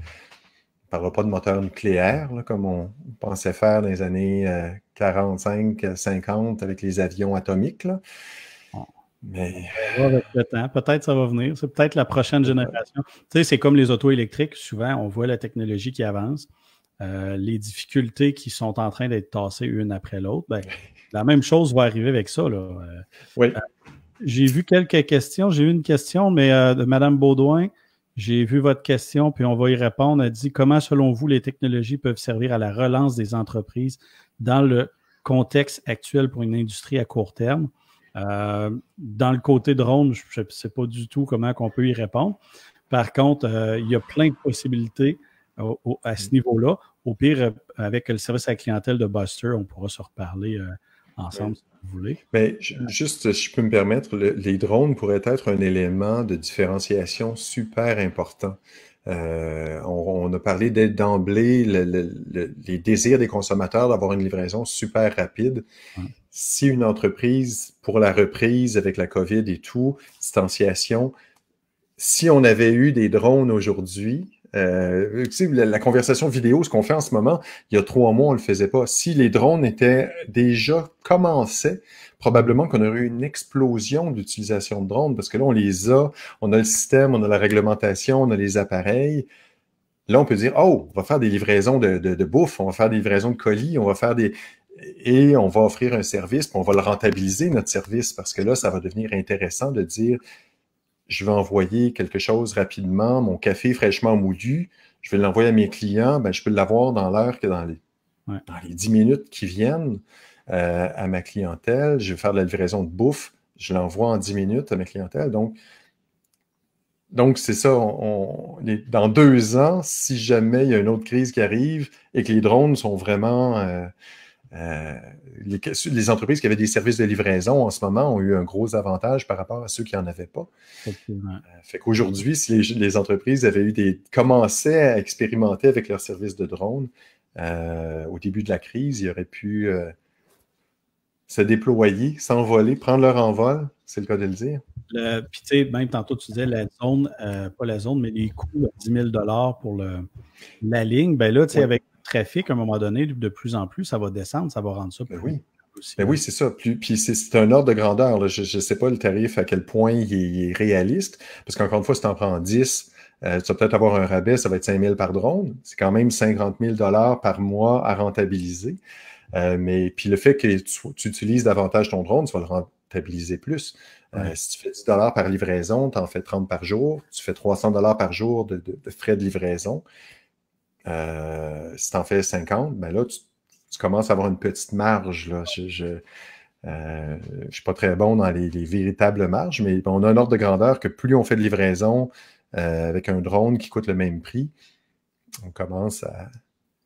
parlera pas de moteur nucléaire, comme on pensait faire dans les années 45-50 avec les avions atomiques. Là. Mais. Peut-être ça va venir. C'est peut-être la prochaine génération. Tu sais, c'est comme les auto électriques. Souvent, on voit la technologie qui avance. Euh, les difficultés qui sont en train d'être tassées une après l'autre. Ben, la même chose va arriver avec ça. Euh, euh, j'ai vu quelques questions. J'ai eu une question, mais de Mme Baudouin. J'ai vu votre question, puis on va y répondre. Elle dit Comment, selon vous, les technologies peuvent servir à la relance des entreprises dans le contexte actuel pour une industrie à court terme euh, dans le côté drone, je ne sais pas du tout comment on peut y répondre. Par contre, euh, il y a plein de possibilités à ce mm. niveau-là. Au pire, euh, avec le service à la clientèle de Buster, on pourra se reparler ensemble. si Vous voulez. Mais ben, juste, si je peux me permettre, les drones pourraient être un élément de différenciation super important. Euh, on, on, a parlé d'emblée les désirs des consommateurs d'avoir une livraison super rapide. Si une entreprise, pour la reprise avec la COVID et tout, distanciation, si on avait eu des drones aujourd'hui, euh, tu la, conversation vidéo, ce qu'on fait en ce moment, il y a trois mois, on le faisait pas. Si les drones étaient déjà commencés, probablement qu'on aurait eu une explosion d'utilisation de drones parce que là, on les a, on a le système, on a la réglementation, on a les appareils. Là, on peut dire, oh, on va faire des livraisons de, de, bouffe, on va faire des livraisons de colis, on va faire des, et on va offrir un service, puis on va le rentabiliser, notre service, parce que là, ça va devenir intéressant de dire, je vais envoyer quelque chose rapidement, mon café fraîchement moulu, je vais l'envoyer à mes clients, ben, je peux l'avoir dans l'heure que dans les, 10 minutes qui viennent euh, à ma clientèle. Je vais faire de la livraison de bouffe, je l'envoie en 10 minutes à ma clientèle. Donc, donc c'est ça, dans deux ans, si jamais il y a une autre crise qui arrive et que les drones sont vraiment... Euh, euh, les, entreprises qui avaient des services de livraison en ce moment ont eu un gros avantage par rapport à ceux qui n'en avaient pas. Euh, fait qu'aujourd'hui, si les, entreprises avaient eu des, commençaient à expérimenter avec leurs services de drone euh, au début de la crise, ils auraient pu se déployer, s'envoler, prendre leur envol, c'est le cas de le dire. Puis tu sais, même tantôt tu disais la zone, pas la zone, mais les coûts à 10 000 pour le, la ligne, ben là, tu sais, avec trafic, à un moment donné, de plus en plus, ça va descendre, ça va rendre ça ben plus. oui. Ben oui, c'est ça. Puis, c'est un ordre de grandeur. Je ne sais pas le tarif à quel point il est, réaliste, parce qu'encore une fois, si tu en prends 10, euh, tu vas peut-être avoir un rabais, ça va être 5 000 par drone. C'est quand même 50 000 par mois à rentabiliser. Euh, mais puis le fait que tu, utilises davantage ton drone, tu vas le rentabiliser plus. Euh, si tu fais 10 dollars par livraison, tu en fais 30 par jour, tu fais 300 dollars par jour de, frais de livraison. Euh, si tu en fais 50, ben là, tu, commences à avoir une petite marge. Là. Je ne euh, suis pas très bon dans les, véritables marges, mais on a un ordre de grandeur que plus on fait de livraison euh, avec un drone qui coûte le même prix, on commence à.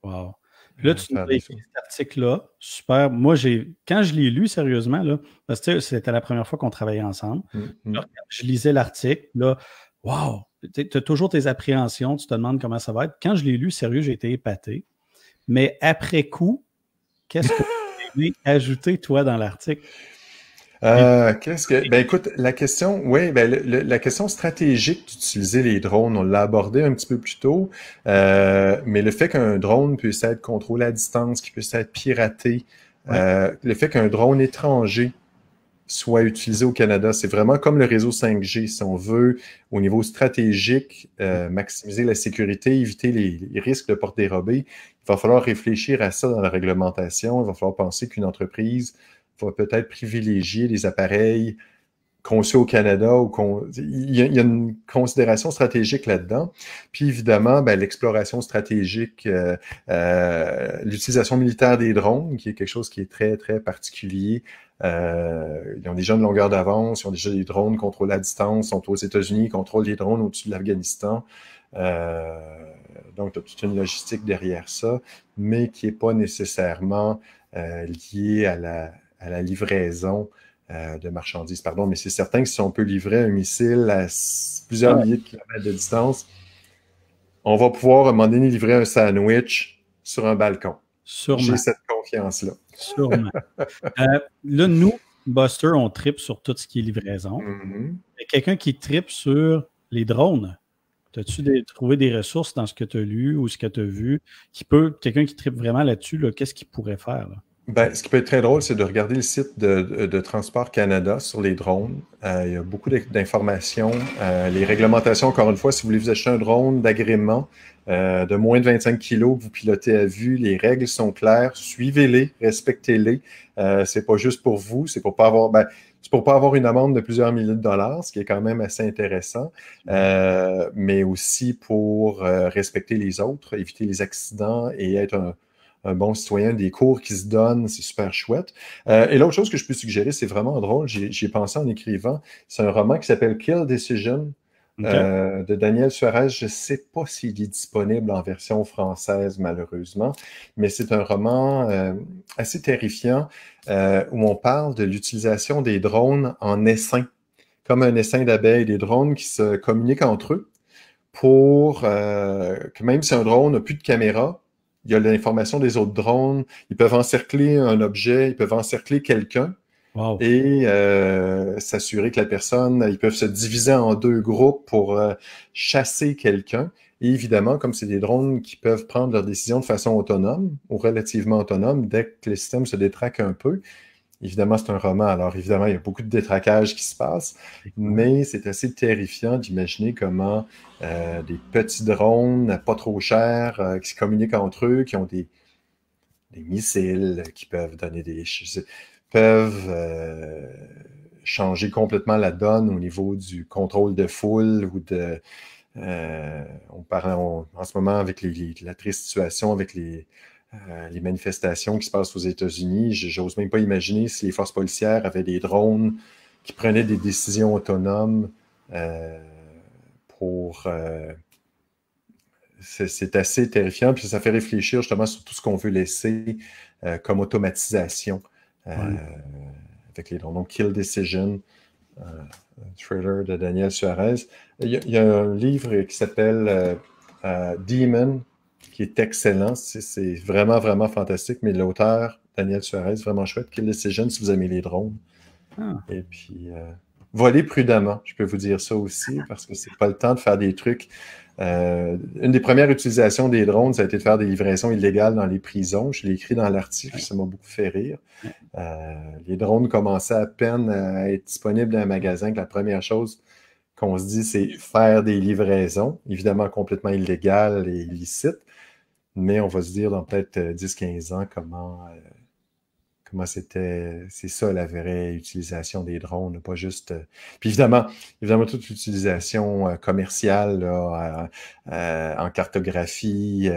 Wow. Là, tu nous as écrit cet article-là. Super. Moi, j'ai quand je l'ai lu sérieusement, là, parce que c'était la première fois qu'on travaillait ensemble, hum, hum. je lisais l'article. Là, wow, tu as toujours tes appréhensions, tu te demandes comment ça va être. Quand je l'ai lu, sérieux, j'ai été épaté. Mais après coup, qu'est-ce que tu as ajouté, toi, dans l'article? Euh, qu'est-ce que. Ben écoute, la question, ben, la question stratégique d'utiliser les drones, on l'a abordé un petit peu plus tôt, euh, mais le fait qu'un drone puisse être contrôlé à distance, qu'il puisse être piraté, euh, le fait qu'un drone étranger soit utilisé au Canada. C'est vraiment comme le réseau 5G, si on veut, au niveau stratégique, euh, mm-hmm. maximiser la sécurité, éviter les, les, risques de porte dérobée. Il va falloir réfléchir à ça dans la réglementation. Il va falloir penser qu'une entreprise va peut-être privilégier les appareils conçu au Canada ou Il y, a une considération stratégique là-dedans. Puis évidemment, ben, l'exploration stratégique, euh, euh, l'utilisation militaire des drones, qui est quelque chose qui est très, très particulier. Euh, ils ont déjà une longueur d'avance, ils ont déjà des drones contrôlés à distance, sont aux États-Unis, contrôlent des drones au-dessus de l'Afghanistan. Euh, donc, tu as toute une logistique derrière ça, mais qui n'est pas nécessairement liée à la livraison euh, de marchandises, pardon, mais c'est certain que si on peut livrer un missile à plusieurs milliers de kilomètres de distance, on va pouvoir à un moment donné livrer un sandwich sur un balcon. J'ai cette confiance-là. Sûrement. Euh, là, nous, Buster, on tripe sur tout ce qui est livraison. Mm-hmm. quelqu'un qui tripe sur les drones. As-tu trouvé des ressources dans ce que tu as lu ou ce que tu as vu qui peut, quelqu'un qui tripe vraiment là-dessus, quest ce qu'il pourrait faire? Ben, ce qui peut être très drôle, c'est de regarder le site de, Transport Canada sur les drones. Euh, il y a beaucoup d'informations. Euh, les réglementations, encore une fois, si vous voulez vous acheter un drone d'agrément euh, de moins de 25 kilos, que vous pilotez à vue, les règles sont claires. Suivez-les, respectez-les. c'est pas juste pour vous, c'est pour pas avoir. Ben, pour pas avoir une amende de plusieurs milliers de dollars, ce qui est quand même assez intéressant, mais aussi pour respecter les autres, éviter les accidents et être un, un bon citoyen, des cours qui se donnent, c'est super chouette. Euh, et l'autre chose que je peux suggérer, c'est vraiment drôle, j'ai pensé en écrivant, c'est un roman qui s'appelle Kill Decision. Euh, de Daniel Suarez. Je ne sais pas s'il est disponible en version française, malheureusement, mais c'est un roman euh, assez terrifiant où on parle de l'utilisation des drones en essaim, comme un essaim d'abeilles, des drones qui se communiquent entre eux pour que même si un drone n'a plus de caméra, il y a l'information des autres drones, ils peuvent encercler un objet, ils peuvent encercler quelqu'un. Et euh, s'assurer que la personne, ils peuvent se diviser en deux groupes pour euh, chasser quelqu'un. Et évidemment, comme c'est des drones qui peuvent prendre leurs décisions de façon autonome ou relativement autonome, dès que le système se détraque un peu, Évidemment, c'est un roman, alors évidemment, il y a beaucoup de détraquage qui se passe, mais c'est assez terrifiant d'imaginer comment euh, des petits drones pas trop chers euh, qui se communiquent entre eux, qui ont des, missiles qui peuvent donner des. peuvent euh, changer complètement la donne au niveau du contrôle de foule ou de. on parle en ce moment avec la triste situation avec les euh, les manifestations qui se passent aux États-Unis, j'ose même pas imaginer si les forces policières avaient des drones qui prenaient des décisions autonomes euh, pour. Euh, c'est assez terrifiant, puis ça fait réfléchir justement sur tout ce qu'on veut laisser comme automatisation avec les drones. Donc, Kill Decision, thriller de Daniel Suarez. Il y, a, un livre qui s'appelle Demon, qui est excellent. C'est vraiment, vraiment fantastique. Mais l'auteur, Daniel Suarez, vraiment chouette. Qu'il Kill jeunes si vous aimez les drones. Ah. Et puis, euh, voler prudemment, je peux vous dire ça aussi, ah. parce que c'est pas le temps de faire des trucs. Euh, une des premières utilisations des drones, ça a été de faire des livraisons illégales dans les prisons. Je l'ai écrit dans l'article, ça m'a beaucoup fait rire. Euh, les drones commençaient à peine à être disponibles dans un magasin, que la première chose qu'on se dit, c'est faire des livraisons, évidemment complètement illégales et illicites mais on va se dire dans peut-être 10-15 euh, ans comment euh, comment c'était c'est ça la vraie utilisation des drones, pas juste. Euh, puis évidemment, évidemment toute l'utilisation commerciale en cartographie.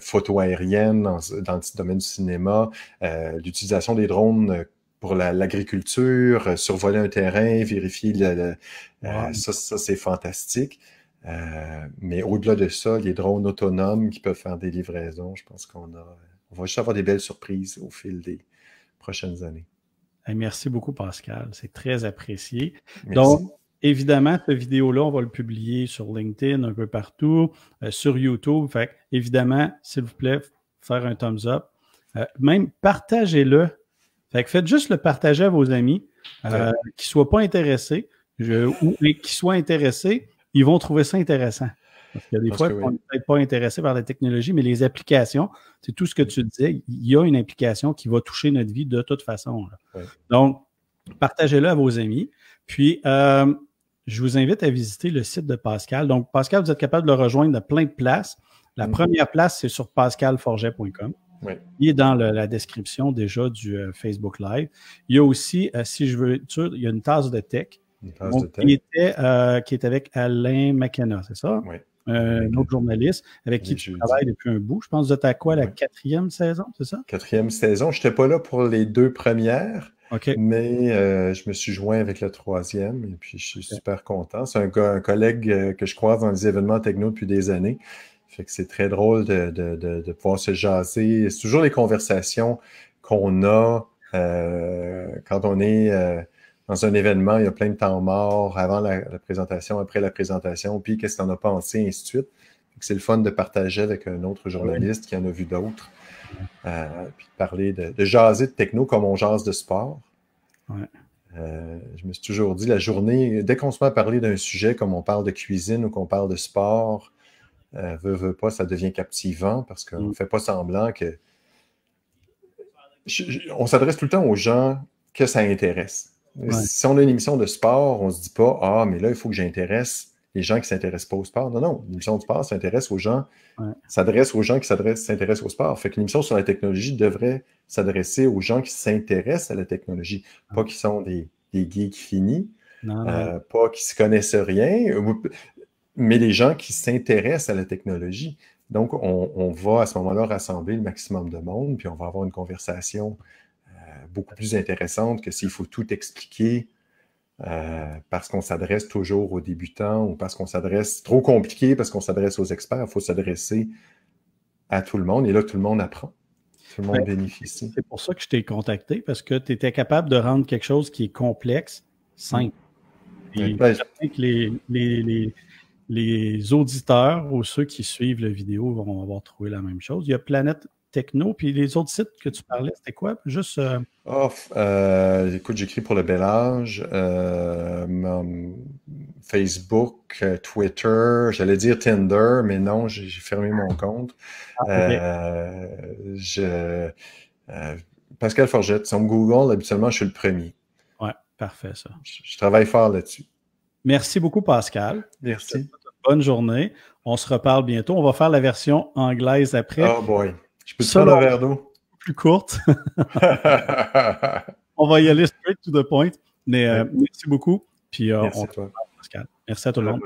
photo aérienne dans dans le domaine du cinéma, l'utilisation des drones pour l'agriculture, survoler un terrain, vérifier, ça c'est fantastique. Euh, mais au-delà de ça, les drones autonomes qui peuvent faire des livraisons, je pense qu'on va juste avoir des belles surprises au fil des prochaines années. Merci beaucoup, Pascal. C'est très apprécié. Donc, évidemment, cette vidéo-là, on va le publier sur LinkedIn, un peu partout, euh, sur YouTube. Fait évidemment, s'il vous plaît, faire un thumbs up. Euh, même partagez-le. faites juste le partager à vos amis qui ne soient pas intéressés ou qui soient intéressés ils vont trouver ça intéressant. Parce que des fois, on n'est peut-être pas intéressé par la technologie, mais les applications, c'est tout ce que tu disais, il y a une implication qui va toucher notre vie de toute façon. Donc, partagez-le à vos amis. Puis, euh, je vous invite à visiter le site de Pascal. Donc, Pascal, vous êtes capable de le rejoindre de plein de places. La mhm. première place, c'est sur pascalforget.com. Il est dans la description déjà du euh, Facebook Live. Il y a aussi, euh, si je veux, il y a une tasse de tech qui, était, euh, est avec Alain McKenna, c'est ça? Oui. Euh, un autre journaliste avec qui tu travailles depuis un bout. Je pense que tu quoi, la quatrième saison, c'est ça? Quatrième saison. Je n'étais pas là pour les deux premières, mais euh, je me suis joint avec la troisième et puis je suis super content. C'est un, collègue que je croise dans les événements techno depuis des années. Fait que c'est très drôle de, de, de, pouvoir se jaser. C'est toujours les conversations qu'on a quand on est dans un événement, il y a plein de temps mort avant la, présentation, après la présentation, puis qu'est-ce qu'on en a pensé, et ainsi de suite. C'est le fun de partager avec un autre journaliste qui en a vu d'autres, euh, puis de parler de, de, jaser de techno comme on jase de sport. Euh, je me suis toujours dit, la journée, dès qu'on se met à parler d'un sujet, comme on parle de cuisine ou qu'on parle de sport, euh, veut, pas, ça devient captivant parce qu'on ne mm. fait pas semblant que. on s'adresse tout le temps aux gens que ça intéresse. Si on a une émission de sport, on ne se dit pas Ah, mais là, il faut que j'intéresse les gens qui ne s'intéressent pas au sport. Non, non, l'émission de sport s'intéresse aux gens, s'adresse aux gens qui s'intéressent au sport. Fait qu'une émission sur la technologie devrait s'adresser aux gens qui s'intéressent à la technologie, pas qui sont des, geeks finis, euh, pas qui ne se connaissent rien, mais les gens qui s'intéressent à la technologie. Donc, on, on va à ce moment-là rassembler le maximum de monde, puis on va avoir une conversation euh, beaucoup plus intéressante que s'il faut tout expliquer euh, parce qu'on s'adresse toujours aux débutants ou parce qu'on s'adresse trop compliqué, parce qu'on s'adresse aux experts. Il faut s'adresser à tout le monde et là, tout le monde apprend. Tout le monde bénéficie. C'est pour ça que je t'ai contacté parce que tu étais capable de rendre quelque chose qui est complexe simple. Mm. Et pense que les, les, les, auditeurs ou ceux qui suivent la vidéo vont avoir trouvé la même chose. Il y a Planète techno. Puis les autres sites que tu parlais, c'était quoi? Juste. Oh, écoute, j'écris pour le bel âge, euh, Facebook, Twitter, j'allais dire Tinder, mais non, j'ai fermé mon compte. Ah, je, Pascal Forgette, sur Google, habituellement, je suis le premier. Ouais, parfait, ça. je travaille fort là-dessus. Merci beaucoup, Pascal. Merci. Bonne journée. On se reparle bientôt. On va faire la version anglaise après. Oh boy. Je peux te un Plus courte. on va y aller straight to the point. Mais, euh, merci beaucoup. Puis, euh, merci, on... à toi. Pascal. merci à tout le monde.